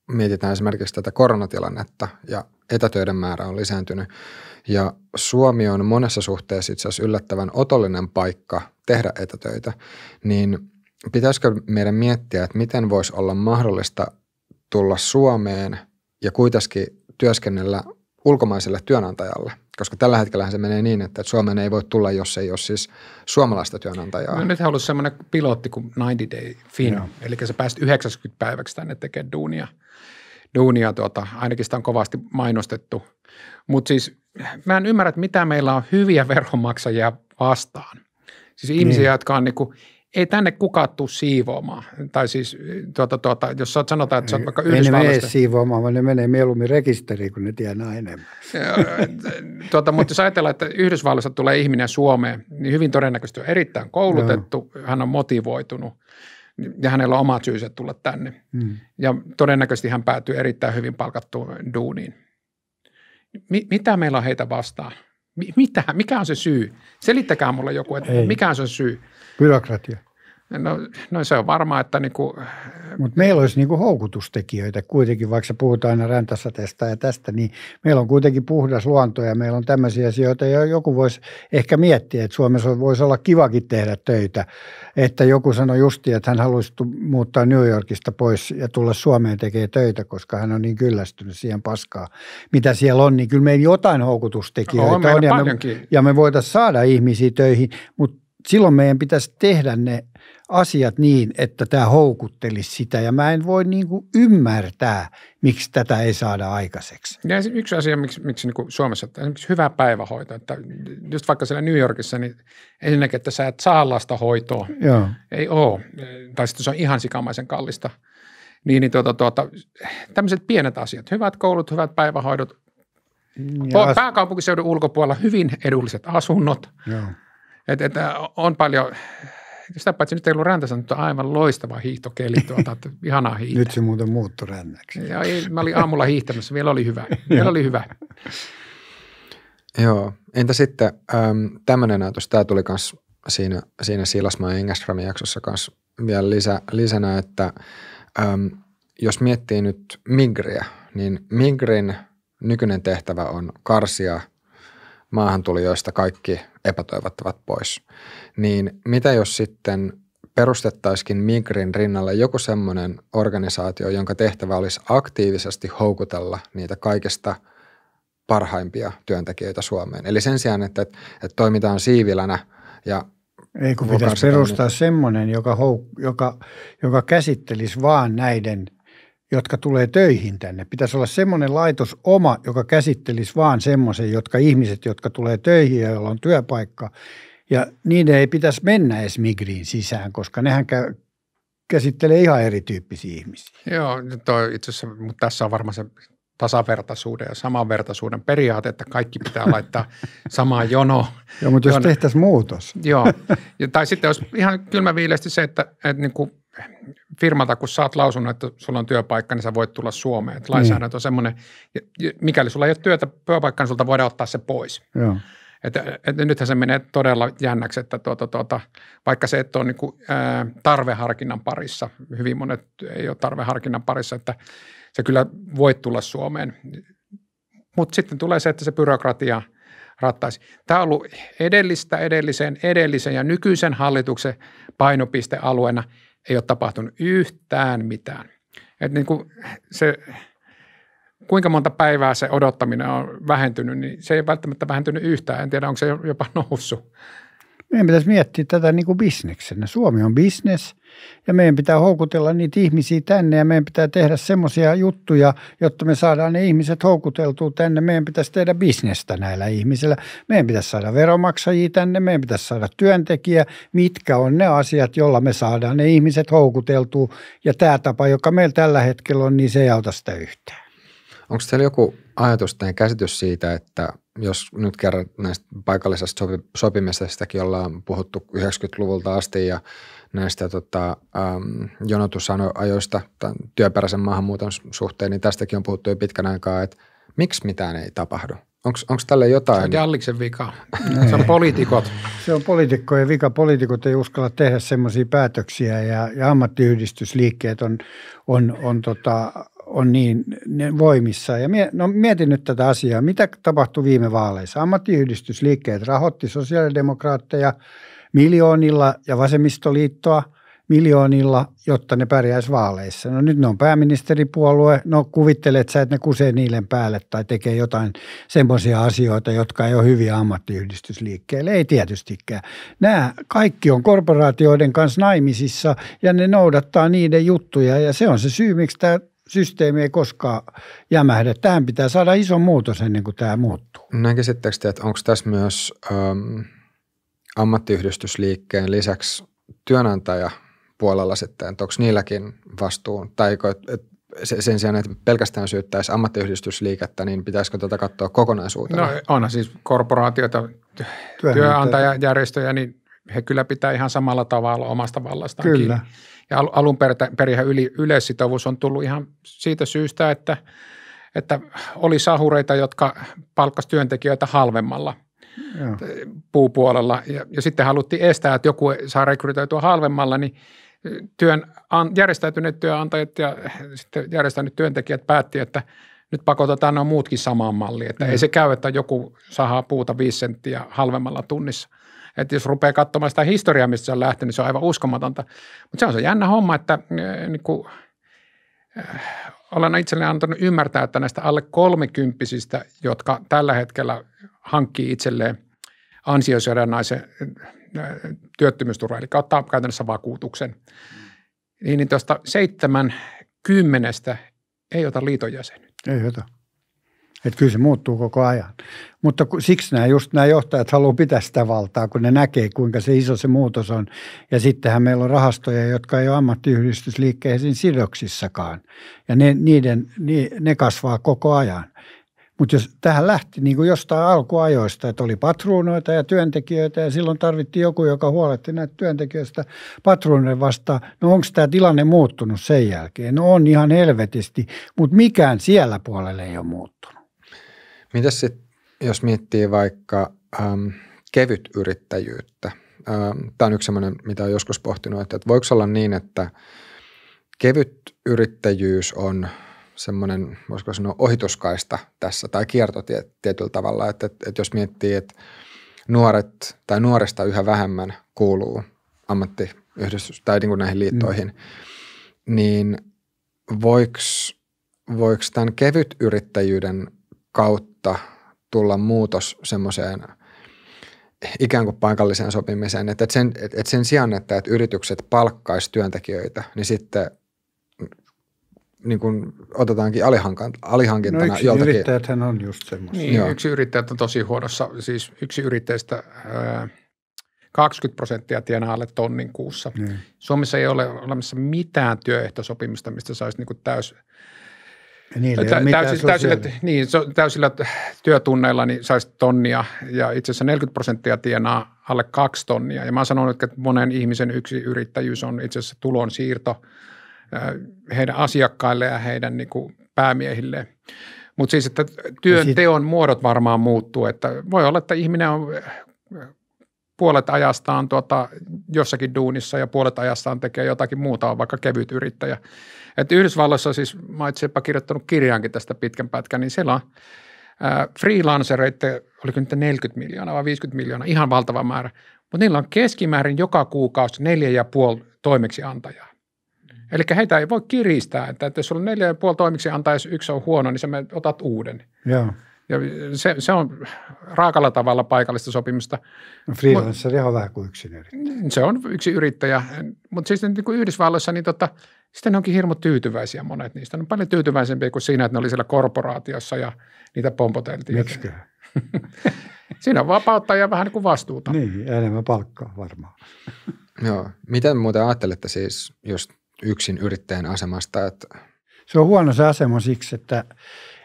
mietitään esimerkiksi tätä koronatilannetta ja etätöiden määrä on lisääntynyt ja Suomi on monessa suhteessa itse asiassa yllättävän otollinen paikka tehdä etätöitä, niin pitäisikö meidän miettiä, että miten voisi olla mahdollista tulla Suomeen ja kuitenkin työskennellä ulkomaiselle työnantajalle – koska tällä hetkellä se menee niin, että Suomeen ei voi tulla, jos ei ole siis suomalaista työnantajaa. No nyt on ollut semmoinen pilotti kuin 90 Day Fin, no. eli sä pääst 90 päiväksi tänne tekemään duunia. duunia tuota, ainakin sitä on kovasti mainostettu. Mutta siis mä en ymmärrä, että mitä meillä on hyviä veronmaksajia vastaan. Siis ihmisiä, niin. jotka on niinku – ei tänne kukaan tule siivoamaan. Tai siis, eh, tuota, tuota, jos sä sanotaan, että sä oot vaikka Yhdysvalloista. Ne mene siivoamaan, vaan ne menee mieluummin rekisteriin, kun ne tienaa enemmän. tuota, mutta jos ajatellaan, että Yhdysvalloista tulee ihminen Suomeen, niin hyvin todennäköisesti on erittäin koulutettu, no. hän on motivoitunut ja hänellä on omat syyset tulla tänne. Mm. Ja todennäköisesti hän päätyy erittäin hyvin palkattuun duuniin. M- mitä meillä on heitä vastaan? mitä, mikä on se syy? Selittäkää mulle joku, että Ei. mikä on se syy? Byrokratia. No, no se on varmaa, että niin kuin... Mutta meillä olisi niin kuin houkutustekijöitä kuitenkin, vaikka puhutaan aina räntäsateesta ja tästä, niin meillä on kuitenkin puhdas luonto ja meillä on tämmöisiä asioita, ja joku voisi ehkä miettiä, että Suomessa voisi olla kivakin tehdä töitä. Että joku sanoi justi, että hän haluaisi muuttaa New Yorkista pois ja tulla Suomeen tekee töitä, koska hän on niin kyllästynyt siihen paskaa, mitä siellä on. Niin kyllä meillä jotain houkutustekijöitä on, on ja, me, ja me voitaisiin saada ihmisiä töihin, mutta silloin meidän pitäisi tehdä ne asiat niin, että tämä houkuttelisi sitä. Ja mä en voi niin kuin ymmärtää, miksi tätä ei saada aikaiseksi. Ja yksi asia, miksi, miksi niin kuin Suomessa, että esimerkiksi hyvä päivähoito, että just vaikka siellä New Yorkissa, niin ensinnäkin, että sä et saa lasta hoitoa. Joo. Ei oo. Tai sitten se on ihan sikamaisen kallista. Niin, niin tuota, tuota, tämmöiset pienet asiat, hyvät koulut, hyvät päivähoidot, mm, ja. pääkaupunkiseudun ulkopuolella hyvin edulliset asunnot. Joo et, et äh, on paljon, sitä paitsi nyt ei ollut räntässä, mutta aivan loistava hiihtokeli, tuota, että ihanaa hiihtää. Nyt se muuten muuttui rännäksi. Ja mä olin aamulla hiihtämässä, vielä oli hyvä. Vielä oli hyvä. Joo, entä sitten äm, tämmöinen ajatus, tämä tuli myös siinä, siinä Silasmaa Engströmin jaksossa kans vielä lisä, lisänä, että äm, jos miettii nyt Migriä, niin Migrin nykyinen tehtävä on karsia maahantulijoista kaikki epätoivottavat pois. Niin mitä jos sitten perustettaisikin Migrin rinnalle joku semmoinen organisaatio, jonka tehtävä olisi aktiivisesti houkutella niitä kaikista parhaimpia työntekijöitä Suomeen. Eli sen sijaan, että, että, toimitaan siivilänä ja ei kun pitäisi perustaa niin... semmoinen, joka, hou, joka, joka käsittelisi vaan näiden – jotka tulee töihin tänne. Pitäisi olla semmoinen laitos oma, joka käsittelisi vaan semmoisen, jotka ihmiset, jotka tulee töihin ja joilla on työpaikka. Ja niiden ei pitäisi mennä edes migriin sisään, koska nehän käy, käsittelee ihan erityyppisiä ihmisiä. Joo, toi itse asiassa, mutta tässä on varmaan se tasavertaisuuden ja samanvertaisuuden periaate, että kaikki pitää laittaa samaan jono. Joo, mutta jos tehtäisiin muutos. Joo, tai sitten olisi ihan kylmäviileästi se, että, että niin kuin firmalta, kun saat lausunnon, että sulla on työpaikka, niin sä voit tulla Suomeen. Että lainsäädäntö mm. on semmoinen, mikäli sulla ei ole työtä, työpaikkaa, niin sulta voidaan ottaa se pois. Joo. et, et nythän se menee todella jännäksi, että tuota, tuota, vaikka se, että on niin kuin, ää, tarveharkinnan parissa, hyvin monet ei ole tarveharkinnan parissa, että se kyllä voi tulla Suomeen. Mutta sitten tulee se, että se byrokratia rattaisi. Tämä on ollut edellistä, edellisen, edellisen ja nykyisen hallituksen painopistealueena – ei ole tapahtunut yhtään mitään. Et niin kuin se, kuinka monta päivää se odottaminen on vähentynyt, niin se ei välttämättä vähentynyt yhtään. En tiedä, onko se jopa noussut meidän pitäisi miettiä tätä niin kuin bisneksenä. Suomi on bisnes ja meidän pitää houkutella niitä ihmisiä tänne ja meidän pitää tehdä semmoisia juttuja, jotta me saadaan ne ihmiset houkuteltua tänne. Meidän pitäisi tehdä bisnestä näillä ihmisillä. Meidän pitäisi saada veromaksajia tänne, meidän pitäisi saada työntekijä. Mitkä on ne asiat, jolla me saadaan ne ihmiset houkuteltua ja tämä tapa, joka meillä tällä hetkellä on, niin se ei auta sitä yhtään. Onko teillä joku ajatus tai käsitys siitä, että jos nyt kerran näistä paikallisesta sopi- sopimisestakin ollaan puhuttu 90-luvulta asti ja näistä tota, ähm, jonotusajoista tämän työperäisen maahanmuuton suhteen, niin tästäkin on puhuttu jo pitkän aikaa, että miksi mitään ei tapahdu? Onko tälle jotain? Se on Jalliksen vika. Niin. se on poliitikot. Se on poliitikkojen vika. Poliitikot ei uskalla tehdä semmoisia päätöksiä ja, ja ammattiyhdistysliikkeet on, on, on tota, on niin voimissa. Ja mie, no, mietin nyt tätä asiaa. Mitä tapahtui viime vaaleissa? Ammattiyhdistysliikkeet rahoitti sosiaalidemokraatteja miljoonilla ja vasemmistoliittoa miljoonilla, jotta ne pärjäisi vaaleissa. No nyt ne on pääministeripuolue. No kuvittelet sä, et ne kusee niille päälle tai tekee jotain semmoisia asioita, jotka ei ole hyviä ammattiyhdistysliikkeelle. Ei tietystikään. Nämä kaikki on korporaatioiden kanssa naimisissa ja ne noudattaa niiden juttuja ja se on se syy, miksi tämä systeemi ei koskaan jämähdä. Tähän pitää saada iso muutos ennen kuin tämä muuttuu. Näin te, että onko tässä myös äm, ammattiyhdistysliikkeen lisäksi työnantaja puolella sitten, että onko niilläkin vastuun, tai sen sijaan, että pelkästään syyttäisi ammattiyhdistysliikettä, niin pitäisikö tätä katsoa kokonaisuutena? No onhan siis korporaatioita, työnantajajärjestöjä, niin he kyllä pitää ihan samalla tavalla omasta vallastaan Kyllä. Kiinni. Ja alun perin yli, yleissitovuus on tullut ihan siitä syystä, että, että oli sahureita, jotka palkkasivat työntekijöitä halvemmalla – Joo. Eh, puupuolella. Ja, ja sitten haluttiin estää, että joku saa rekrytoitua halvemmalla, niin eh, työn, järjestäytyneet työnantajat ja eh, sitten järjestäneet työntekijät päätti, että nyt pakotetaan nuo muutkin samaan malliin. Että mm. ei se käy, että joku sahaa puuta viisi senttiä halvemmalla tunnissa. Että jos rupeaa katsomaan sitä historiaa, mistä se on lähtenyt, niin se on aivan uskomatonta. Mutta se on se jännä homma, että äh, niin kuin, äh, olen itselleni antanut ymmärtää, että näistä alle kolmekymppisistä, jotka tällä hetkellä hankkii itselleen ansiosidonnaisen äh, työttömyysturva, eli ottaa käytännössä vakuutuksen, niin, niin tuosta seitsemän kymmenestä ei ota liiton jäsen. Ei ota. Että kyllä se muuttuu koko ajan. Mutta siksi nämä, just nämä johtajat haluaa pitää sitä valtaa, kun ne näkee, kuinka se iso se muutos on. Ja sittenhän meillä on rahastoja, jotka ei ole ammattiyhdistysliikkeisiin sidoksissakaan. Ja ne, niiden, ne kasvaa koko ajan. Mutta jos tähän lähti niin kuin jostain alkuajoista, että oli patruunoita ja työntekijöitä ja silloin tarvittiin joku, joka huoletti näitä työntekijöistä patruunoiden vastaan. No onko tämä tilanne muuttunut sen jälkeen? No on ihan helvetisti, mutta mikään siellä puolella ei ole muuttunut. Miten sitten, jos miettii vaikka ähm, kevyt yrittäjyyttä? Ähm, Tämä on yksi sellainen, mitä olen joskus pohtinut, että, että voiko olla niin, että kevyt yrittäjyys on semmoinen, voisiko sanoa, ohituskaista tässä tai kierto tietyllä tavalla, että, että, että jos miettii, että nuoret tai nuoresta yhä vähemmän kuuluu ammattiyhdistys tai niin kuin näihin liittoihin, mm. niin voiko, tämän kevyt yrittäjyyden kautta kautta tulla muutos semmoiseen ikään kuin paikalliseen sopimiseen. Että sen, että sen sijaan, että, yritykset palkkaisivat työntekijöitä, niin sitten niin kuin otetaankin alihankan, alihankintana no yksi joltakin. yrittäjäthän on just semmoista. Niin, yksi yrittäjät on tosi huonossa. Siis yksi yrittäjistä ää, 20 prosenttia tienaa alle tonnin kuussa. Niin. Suomessa ei ole olemassa mitään työehtosopimista, mistä saisi niin täys – niin, tä, täysillä, täysillä, niin, täysillä työtunneilla niin saisi tonnia ja itse asiassa 40 prosenttia tienaa alle kaksi tonnia. Ja mä oon sanonut, että monen ihmisen yksi yrittäjyys on itse asiassa tulonsiirto heidän asiakkaille ja heidän niin kuin päämiehille. Mutta siis, että työnteon muodot varmaan muuttuu. Että voi olla, että ihminen on puolet ajastaan tuota, jossakin duunissa ja puolet ajastaan tekee jotakin muuta, on vaikka kevyt yrittäjä. Että Yhdysvalloissa siis, mä oon itse kirjoittanut kirjaankin tästä pitkän pätkän, niin siellä on äh, freelancereiden, oliko nyt 40 miljoonaa vai 50 miljoonaa, ihan valtava määrä. Mutta niillä on keskimäärin joka kuukausi neljä ja puoli toimeksiantajaa. Mm. Eli heitä ei voi kiristää, että, että jos sulla on neljä ja puoli toimeksiantajaa, jos yksi on huono, niin sä otat uuden. Joo. Ja se, se on raakalla tavalla paikallista sopimusta. Freelancer on vähän kuin yksin yrittäjä. Mm, se on yksi yrittäjä, mutta siis niin kuin Yhdysvalloissa niin tota, sitten ne onkin hirmu tyytyväisiä monet niistä. Ne on paljon tyytyväisempiä kuin siinä, että ne oli siellä korporaatiossa ja niitä pompoteltiin. Miksikö? siinä on vapautta ja vähän niin kuin vastuuta. Niin, enemmän palkkaa varmaan. Joo. Miten muuten ajattelette siis just yksin yrittäjän asemasta? Että... Se on huono se asema siksi, että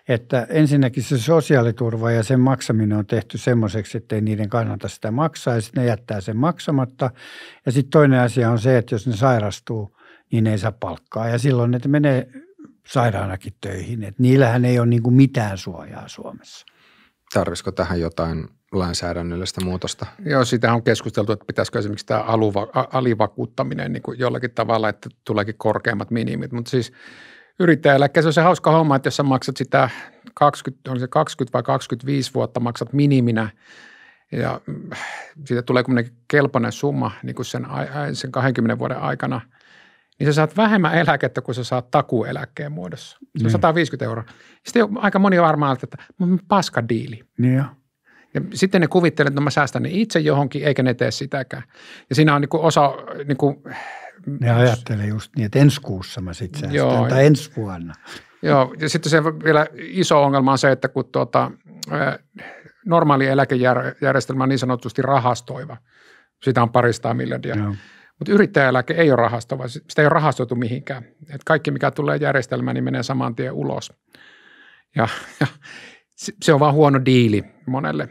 että ensinnäkin se sosiaaliturva ja sen maksaminen on tehty semmoiseksi, että ei niiden kannata sitä maksaa ja sitten ne jättää sen maksamatta. Ja sitten toinen asia on se, että jos ne sairastuu, niin ei saa palkkaa ja silloin ne menee sairaanakin töihin. Et niillähän ei ole niinku mitään suojaa Suomessa. Tarvisiko tähän jotain lainsäädännöllistä muutosta? Joo, sitä on keskusteltu, että pitäisikö esimerkiksi tämä aluva, alivakuuttaminen niin kuin jollakin tavalla, että tuleekin korkeammat minimit, mutta siis – yrittäjäeläkkeessä on se hauska homma, että jos sä maksat sitä 20, on se 20 vai 25 vuotta, maksat miniminä ja mm, siitä tulee kuitenkin kelpoinen summa niin kuin sen, sen 20 vuoden aikana, niin sä saat vähemmän eläkettä kuin sä saat takueläkkeen muodossa. Se on 150 niin. euroa. Sitten aika moni varmaan että paska diili. Niin jo. Ja sitten ne kuvittelee, että no mä säästän ne itse johonkin, eikä ne tee sitäkään. Ja siinä on niin kuin osa niin kuin ne ajattelee just niin, että ensi kuussa mä sitten säästän, tai ensi vuonna. Joo, ja sitten se vielä iso ongelma on se, että kun tuota, normaali eläkejärjestelmä on niin sanotusti rahastoiva. Sitä on paristaa miljardia. Joo. Mutta yrittäjäeläke ei ole rahastoiva, sitä ei ole rahastoitu mihinkään. Et kaikki, mikä tulee järjestelmään, niin menee saman tien ulos. Ja, ja se on vaan huono diili monelle.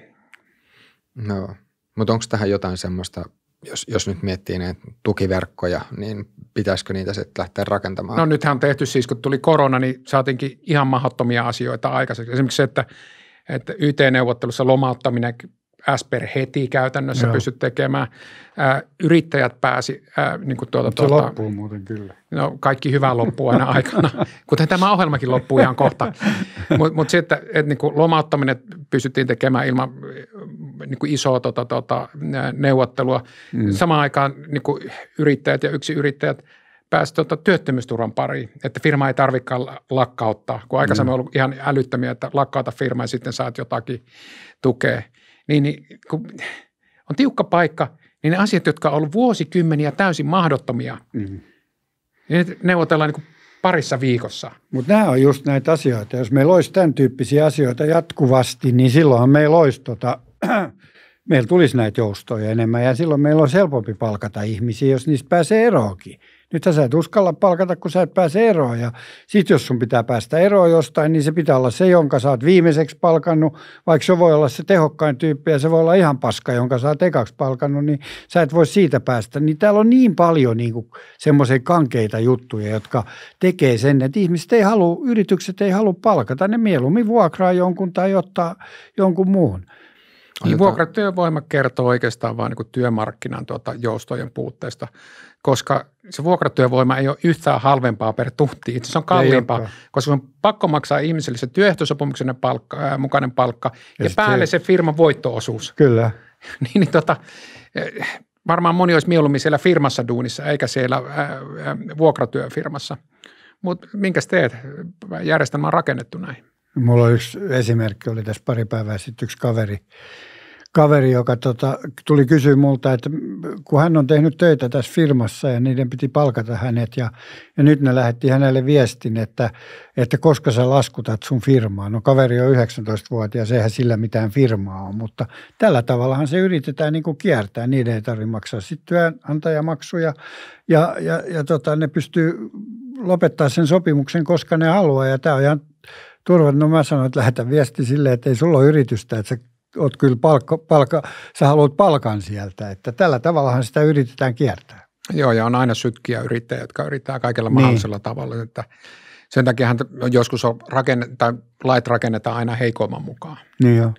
No, mutta onko tähän jotain semmoista jos, jos nyt miettii näitä tukiverkkoja, niin pitäisikö niitä sitten lähteä rakentamaan? No nythän on tehty siis, kun tuli korona, niin saatiinkin ihan mahdottomia asioita aikaiseksi. Esimerkiksi se, että, että YT-neuvottelussa lomauttaminen Asper heti käytännössä Joo. pysty tekemään. Ää, yrittäjät pääsi ää, niin kuin tuota, tuota, loppuu muuten kyllä. No kaikki hyvää loppuu aina aikana, kuten tämä ohjelmakin loppuu ihan kohta. Mutta mut sitten et, niin lomauttaminen pystyttiin tekemään ilman niin kuin isoa tuota, tuota, neuvottelua. Mm. Samaan aikaan niin kuin yrittäjät ja yksi yrittäjät pääsivät tuota työttömyysturvan pariin, että firma ei tarvitsekaan lakkauttaa, kun aikaisemmin mm. on ollut ihan älyttömiä, että lakkauta firma ja sitten saat jotakin tukea. Niin, niin kun on tiukka paikka, niin ne asiat, jotka on ollut vuosikymmeniä täysin mahdottomia, mm. niin neuvotellaan niin kuin parissa viikossa. Mutta nämä on just näitä asioita. Jos meillä olisi tämän tyyppisiä asioita jatkuvasti, niin silloin meillä olisi tota meillä tulisi näitä joustoja enemmän ja silloin meillä on helpompi palkata ihmisiä, jos niistä pääsee eroonkin. Nyt sä et uskalla palkata, kun sä et pääse eroon. Ja sit jos sun pitää päästä eroon jostain, niin se pitää olla se, jonka sä oot viimeiseksi palkannut. Vaikka se voi olla se tehokkain tyyppi ja se voi olla ihan paska, jonka sä oot ekaksi palkannut, niin sä et voi siitä päästä. Niin täällä on niin paljon niin semmoisia kankeita juttuja, jotka tekee sen, että ihmiset ei halua, yritykset ei halua palkata. Ne mieluummin vuokraa jonkun tai ottaa jonkun muun. Niin vuokratyövoima kertoo oikeastaan vain niin työmarkkinan tuota joustojen puutteesta, koska se vuokratyövoima ei ole yhtään halvempaa per tunti. Itse se on kalliimpaa, koska on pakko maksaa ihmiselle se työehtosopimuksen palkka, äh, mukainen palkka ja, ja päälle se, se firman voittoosuus. Kyllä. niin, niin tota, eh, varmaan moni olisi mieluummin siellä firmassa duunissa eikä siellä äh, vuokratyöfirmassa. Mutta minkä teet? Järjestelmä on rakennettu näin. Mulla on yksi esimerkki, oli tässä pari päivää sitten yksi kaveri, kaveri, joka tota, tuli kysyä multa, että kun hän on tehnyt töitä tässä firmassa ja niiden piti palkata hänet ja, ja nyt ne lähetti hänelle viestin, että, että koska sä laskutat sun firmaa. No kaveri on 19-vuotias, eihän sillä mitään firmaa ole, mutta tällä tavallahan se yritetään niin kuin kiertää. Niiden ei tarvitse maksaa sitten työnantajamaksuja ja, ja, ja tota, ne pystyy lopettaa sen sopimuksen, koska ne haluaa ja tämä on ihan Turvat, No mä sanoin, että lähetä viesti silleen, että ei sulla ole yritystä, että sä oot kyllä palkka, palkka, sä haluat palkan sieltä. Että tällä tavallahan sitä yritetään kiertää. Joo, ja on aina sytkiä yrittäjiä, jotka yrittää kaikella niin. mahdollisella niin. tavalla. Että sen takia joskus on rakenne, tai lait rakennetaan aina heikoimman mukaan. Niin jo.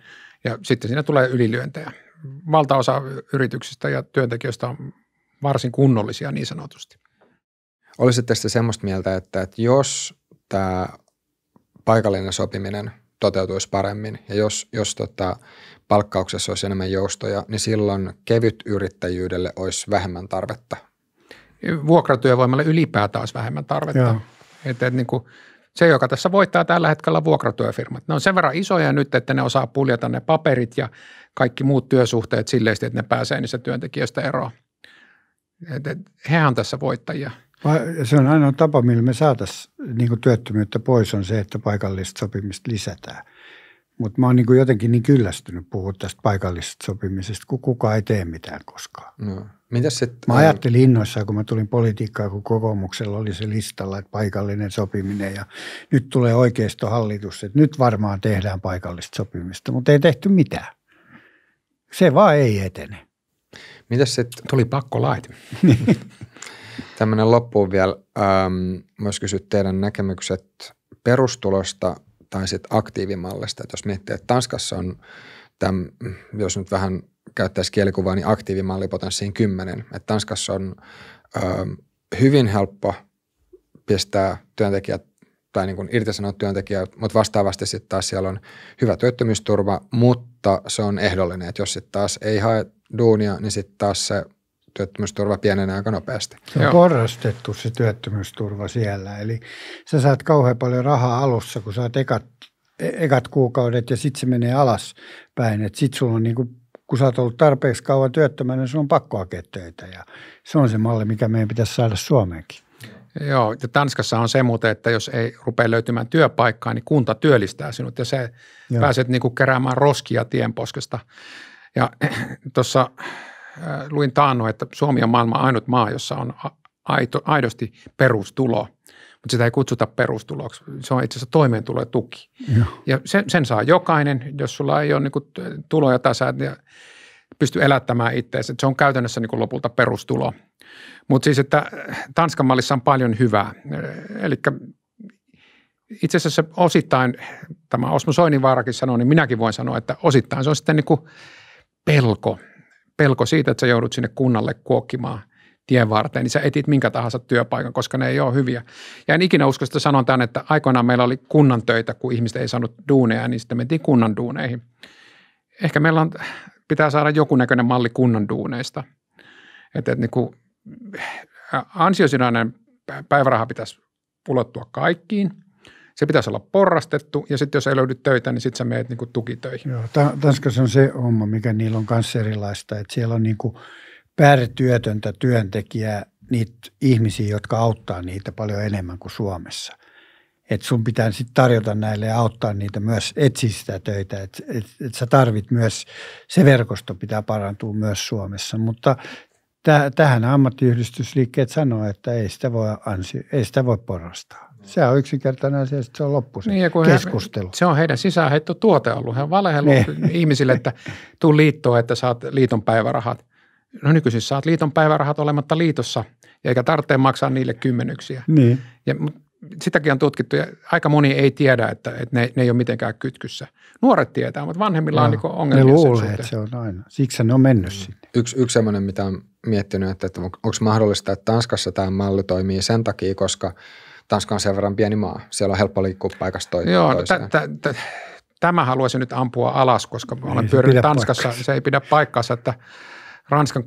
Ja sitten siinä tulee ylilyöntejä. Valtaosa yrityksistä ja työntekijöistä on varsin kunnollisia niin sanotusti. Olisitte sitten semmoista mieltä, että, että jos tämä paikallinen sopiminen – toteutuisi paremmin. Ja jos, jos tota, palkkauksessa olisi enemmän joustoja, niin silloin kevyt yrittäjyydelle olisi vähemmän tarvetta. Vuokratyövoimalle ylipäätään olisi vähemmän tarvetta. Et, et, niin kuin, se, joka tässä voittaa tällä hetkellä vuokratyöfirmat. Ne on sen verran isoja nyt, että ne osaa puljata ne paperit ja kaikki muut työsuhteet silleen, että ne pääsee niistä työntekijöistä eroon. Et, et, he on tässä voittajia. Se on ainoa tapa, millä me saataisiin niin työttömyyttä pois, on se, että paikallista sopimista lisätään. Mutta mä oon niin jotenkin niin kyllästynyt puhua tästä paikallisesta sopimisesta, kun kukaan ei tee mitään koskaan. No. Mitäs sit, mä ajattelin innoissaan, kun mä tulin politiikkaan, kun kokoomuksella oli se listalla, että paikallinen sopiminen ja nyt tulee oikeistohallitus, että nyt varmaan tehdään paikallista sopimista, mutta ei tehty mitään. Se vaan ei etene. Mitäs sitten? Tuli pakko pakkolait. Tämmöinen loppuun vielä. Ähm, myös kysyä teidän näkemykset perustulosta tai sitten aktiivimallista. Että jos miettii, että Tanskassa on, täm, jos nyt vähän käyttäisi kielikuvaa, niin aktiivimalli potenssiin 10. Että Tanskassa on ähm, hyvin helppo pistää työntekijät tai niin irtisanoa työntekijää, mutta vastaavasti sitten taas siellä on hyvä työttömyysturva, mutta se on ehdollinen, että jos sitten taas ei hae duunia, niin sitten taas se työttömyysturva pienenee aika nopeasti. Se on porrastettu se työttömyysturva siellä. Eli sä saat kauhean paljon rahaa alussa, kun saat ekat, e, ekat kuukaudet ja sitten se menee alaspäin. Että sitten sulla on niin kuin, kun sä oot ollut tarpeeksi kauan työttömänä, niin sulla on pakko hakea töitä. Ja se on se malli, mikä meidän pitäisi saada Suomeenkin. Joo, ja Tanskassa on se muuten, että jos ei rupea löytymään työpaikkaa, niin kunta työllistää sinut ja se pääset niin kuin keräämään roskia tienposkesta. Ja tuossa Äh, luin taannoin, että Suomi on maailman ainut maa, jossa on aito, aidosti perustulo, mutta sitä ei kutsuta perustuloksi. Se on itse asiassa toimeentulotuki. Joo. Ja sen, sen saa jokainen, jos sulla ei ole niin tuloja tai sä pysty elättämään itseäsi. Se on käytännössä niin lopulta perustulo. Mutta siis, että äh, Tanskan mallissa on paljon hyvää. Äh, Eli itse asiassa osittain, tämä Osmo Soininvaarakin sanoi, niin minäkin voin sanoa, että osittain se on sitten niin pelko – pelko siitä, että sä joudut sinne kunnalle kuokkimaan tien varten, niin sä etit minkä tahansa työpaikan, koska ne ei ole hyviä. Ja en ikinä usko että sanon tämän, että aikoinaan meillä oli kunnan töitä, kun ihmiset ei saanut duuneja, niin sitten mentiin kunnan duuneihin. Ehkä meillä on, pitää saada näköinen malli kunnan duuneista. Että että niin kuin, ansiosidonnainen päiväraha pitäisi ulottua kaikkiin – se pitäisi olla porrastettu ja sitten jos ei löydy töitä, niin sitten sä meet niinku tukitöihin. Joo, Tanskassa on se homma, mikä niillä on kanssa erilaista, että siellä on niinku päätyötöntä työntekijää, niitä ihmisiä, jotka auttaa niitä paljon enemmän kuin Suomessa. Et sun pitää sitten tarjota näille ja auttaa niitä myös etsiä sitä töitä. Että et, et sä tarvit myös, se verkosto pitää parantua myös Suomessa. Mutta tähän ammattiyhdistysliikkeet sanoo, että ei sitä voi, ansio, ei sitä voi porrastaa. Se on yksinkertainen asia, että se on loppu se niin, kun keskustelu. He, se on heidän sisäänheitto tuote ollut. He on valehellut niin. ihmisille, että tuu liittoon, että saat liiton päivärahat. No nykyisin saat liiton päivärahat olematta liitossa, eikä tarvitse maksaa niille kymmenyksiä. Niin. Ja, sitäkin on tutkittu ja aika moni ei tiedä, että, että ne, ne ei ole mitenkään kytkyssä. Nuoret tietää, mutta vanhemmilla Joo, on niin ongelmia. Ne luulee, että se on aina. Siksi ne on mennyt mm. sinne. Yksi, yksi sellainen, mitä on miettinyt, että, että onko mahdollista, että Tanskassa tämä malli toimii sen takia, koska – Tanska on sen verran pieni maa. Siellä on helppo liikkua paikasta no toiseen. Joo, toiseen. tämä haluaisin nyt ampua alas, koska olen pyörinyt Tanskassa. Paikkansa. Se ei pidä paikkaansa, että Ranskan,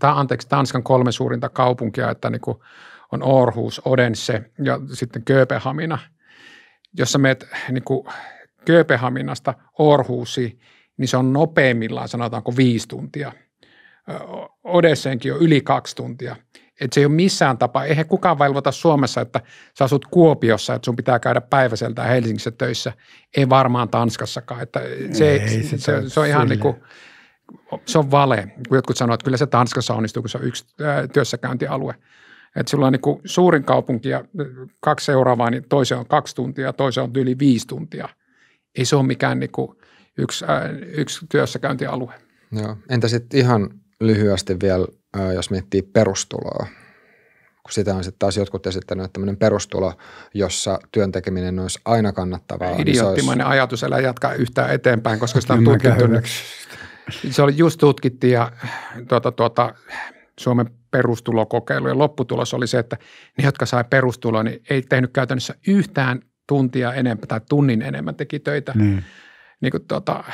ta- anteeksi, Tanskan kolme suurinta kaupunkia, että niin kuin on Orhus, Odense ja sitten Kööpenhamina. jossa sä meet niin kuin Kööpenhaminasta Orhusiin, niin se on nopeimmillaan sanotaanko viisi tuntia. Odesseenkin on yli kaksi tuntia. Että se ei ole missään tapa, eihän kukaan velvoita Suomessa, että sä asut Kuopiossa, että sun pitää käydä päiväseltään Helsingissä töissä. Ei varmaan Tanskassakaan. Että se, ei, se, se, se on ihan niin kuin, se on vale, kun jotkut sanoo, että kyllä se Tanskassa onnistuu, kun se on yksi työssäkäyntialue. Että sulla on niin kuin suurin kaupunki ja kaksi seuraavaa, niin toisen on kaksi tuntia ja toisen on yli viisi tuntia. Ei se ole mikään niin kuin yksi, yksi työssäkäyntialue. Joo. Entä sitten ihan lyhyesti vielä jos miettii perustuloa, kun sitä on sitten taas jotkut esittänyt, että tämmöinen perustulo, jossa työntekeminen olisi aina kannattavaa. Idioottimainen niin olisi... ajatus, älä jatkaa yhtään eteenpäin, koska sitä on tutkittu. Se oli just tutkittu ja tuota, tuota, Suomen perustulokokeilu ja lopputulos oli se, että ne, jotka sai perustuloa, niin ei tehnyt käytännössä yhtään tuntia enemmän tai tunnin enemmän teki töitä. Niin. Niin kuin tuota,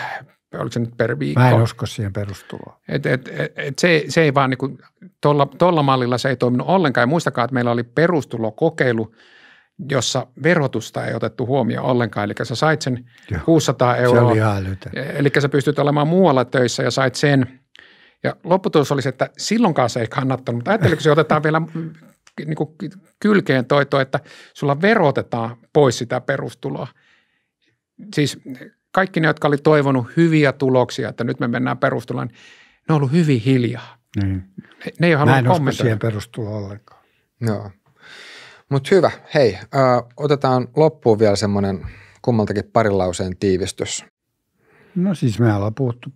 oliko se nyt per viikko. Mä en usko siihen perustuloon. Et, et, et, et se, se ei vaan niin tuolla mallilla se ei toiminut ollenkaan. Ja muistakaa, että meillä oli perustulokokeilu, jossa verotusta ei otettu huomioon ollenkaan. Eli sä sait sen Joo, 600 euroa. Se oli ihan älytä. E, eli sä pystyt olemaan muualla töissä ja sait sen. Ja lopputulos se, että silloinkaan se ei kannattanut. Mutta ajattelin, se otetaan vielä mm, niin kuin kylkeen toito, että sulla verotetaan pois sitä perustuloa. Siis kaikki ne, jotka oli toivonut hyviä tuloksia, että nyt me mennään perustulaan, ne on ollut hyvin hiljaa. Niin. Ne, ne ei ole Mä en siihen perustulo ollenkaan. Joo. Mutta hyvä. Hei, ö, otetaan loppuun vielä semmoinen kummaltakin parilauseen tiivistys. No siis me ollaan puhuttu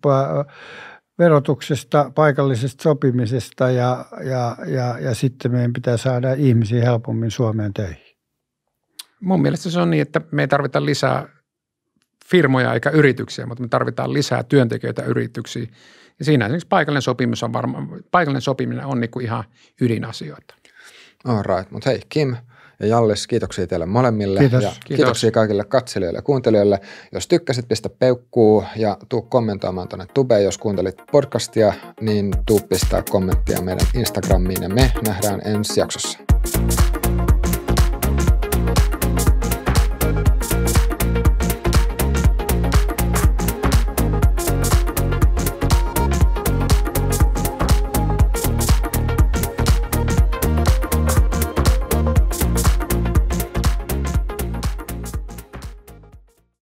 verotuksesta, paikallisesta sopimisesta ja, ja, ja, ja sitten meidän pitää saada ihmisiä helpommin Suomeen töihin. Mun mielestä se on niin, että me ei tarvita lisää firmoja eikä yrityksiä, mutta me tarvitaan lisää työntekijöitä yrityksiin. Ja siinä esimerkiksi paikallinen, sopimus on varma, paikallinen sopiminen on niin kuin ihan ydinasioita. All right, mutta hei Kim ja Jallis, kiitoksia teille molemmille. Kiitos. Ja kiitos. Kiitoksia kaikille katselijoille ja kuuntelijoille. Jos tykkäsit, pistä peukkuu ja tuu kommentoimaan tuonne tubeen. Jos kuuntelit podcastia, niin tuu pistää kommenttia meidän Instagramiin ja me nähdään ensi jaksossa.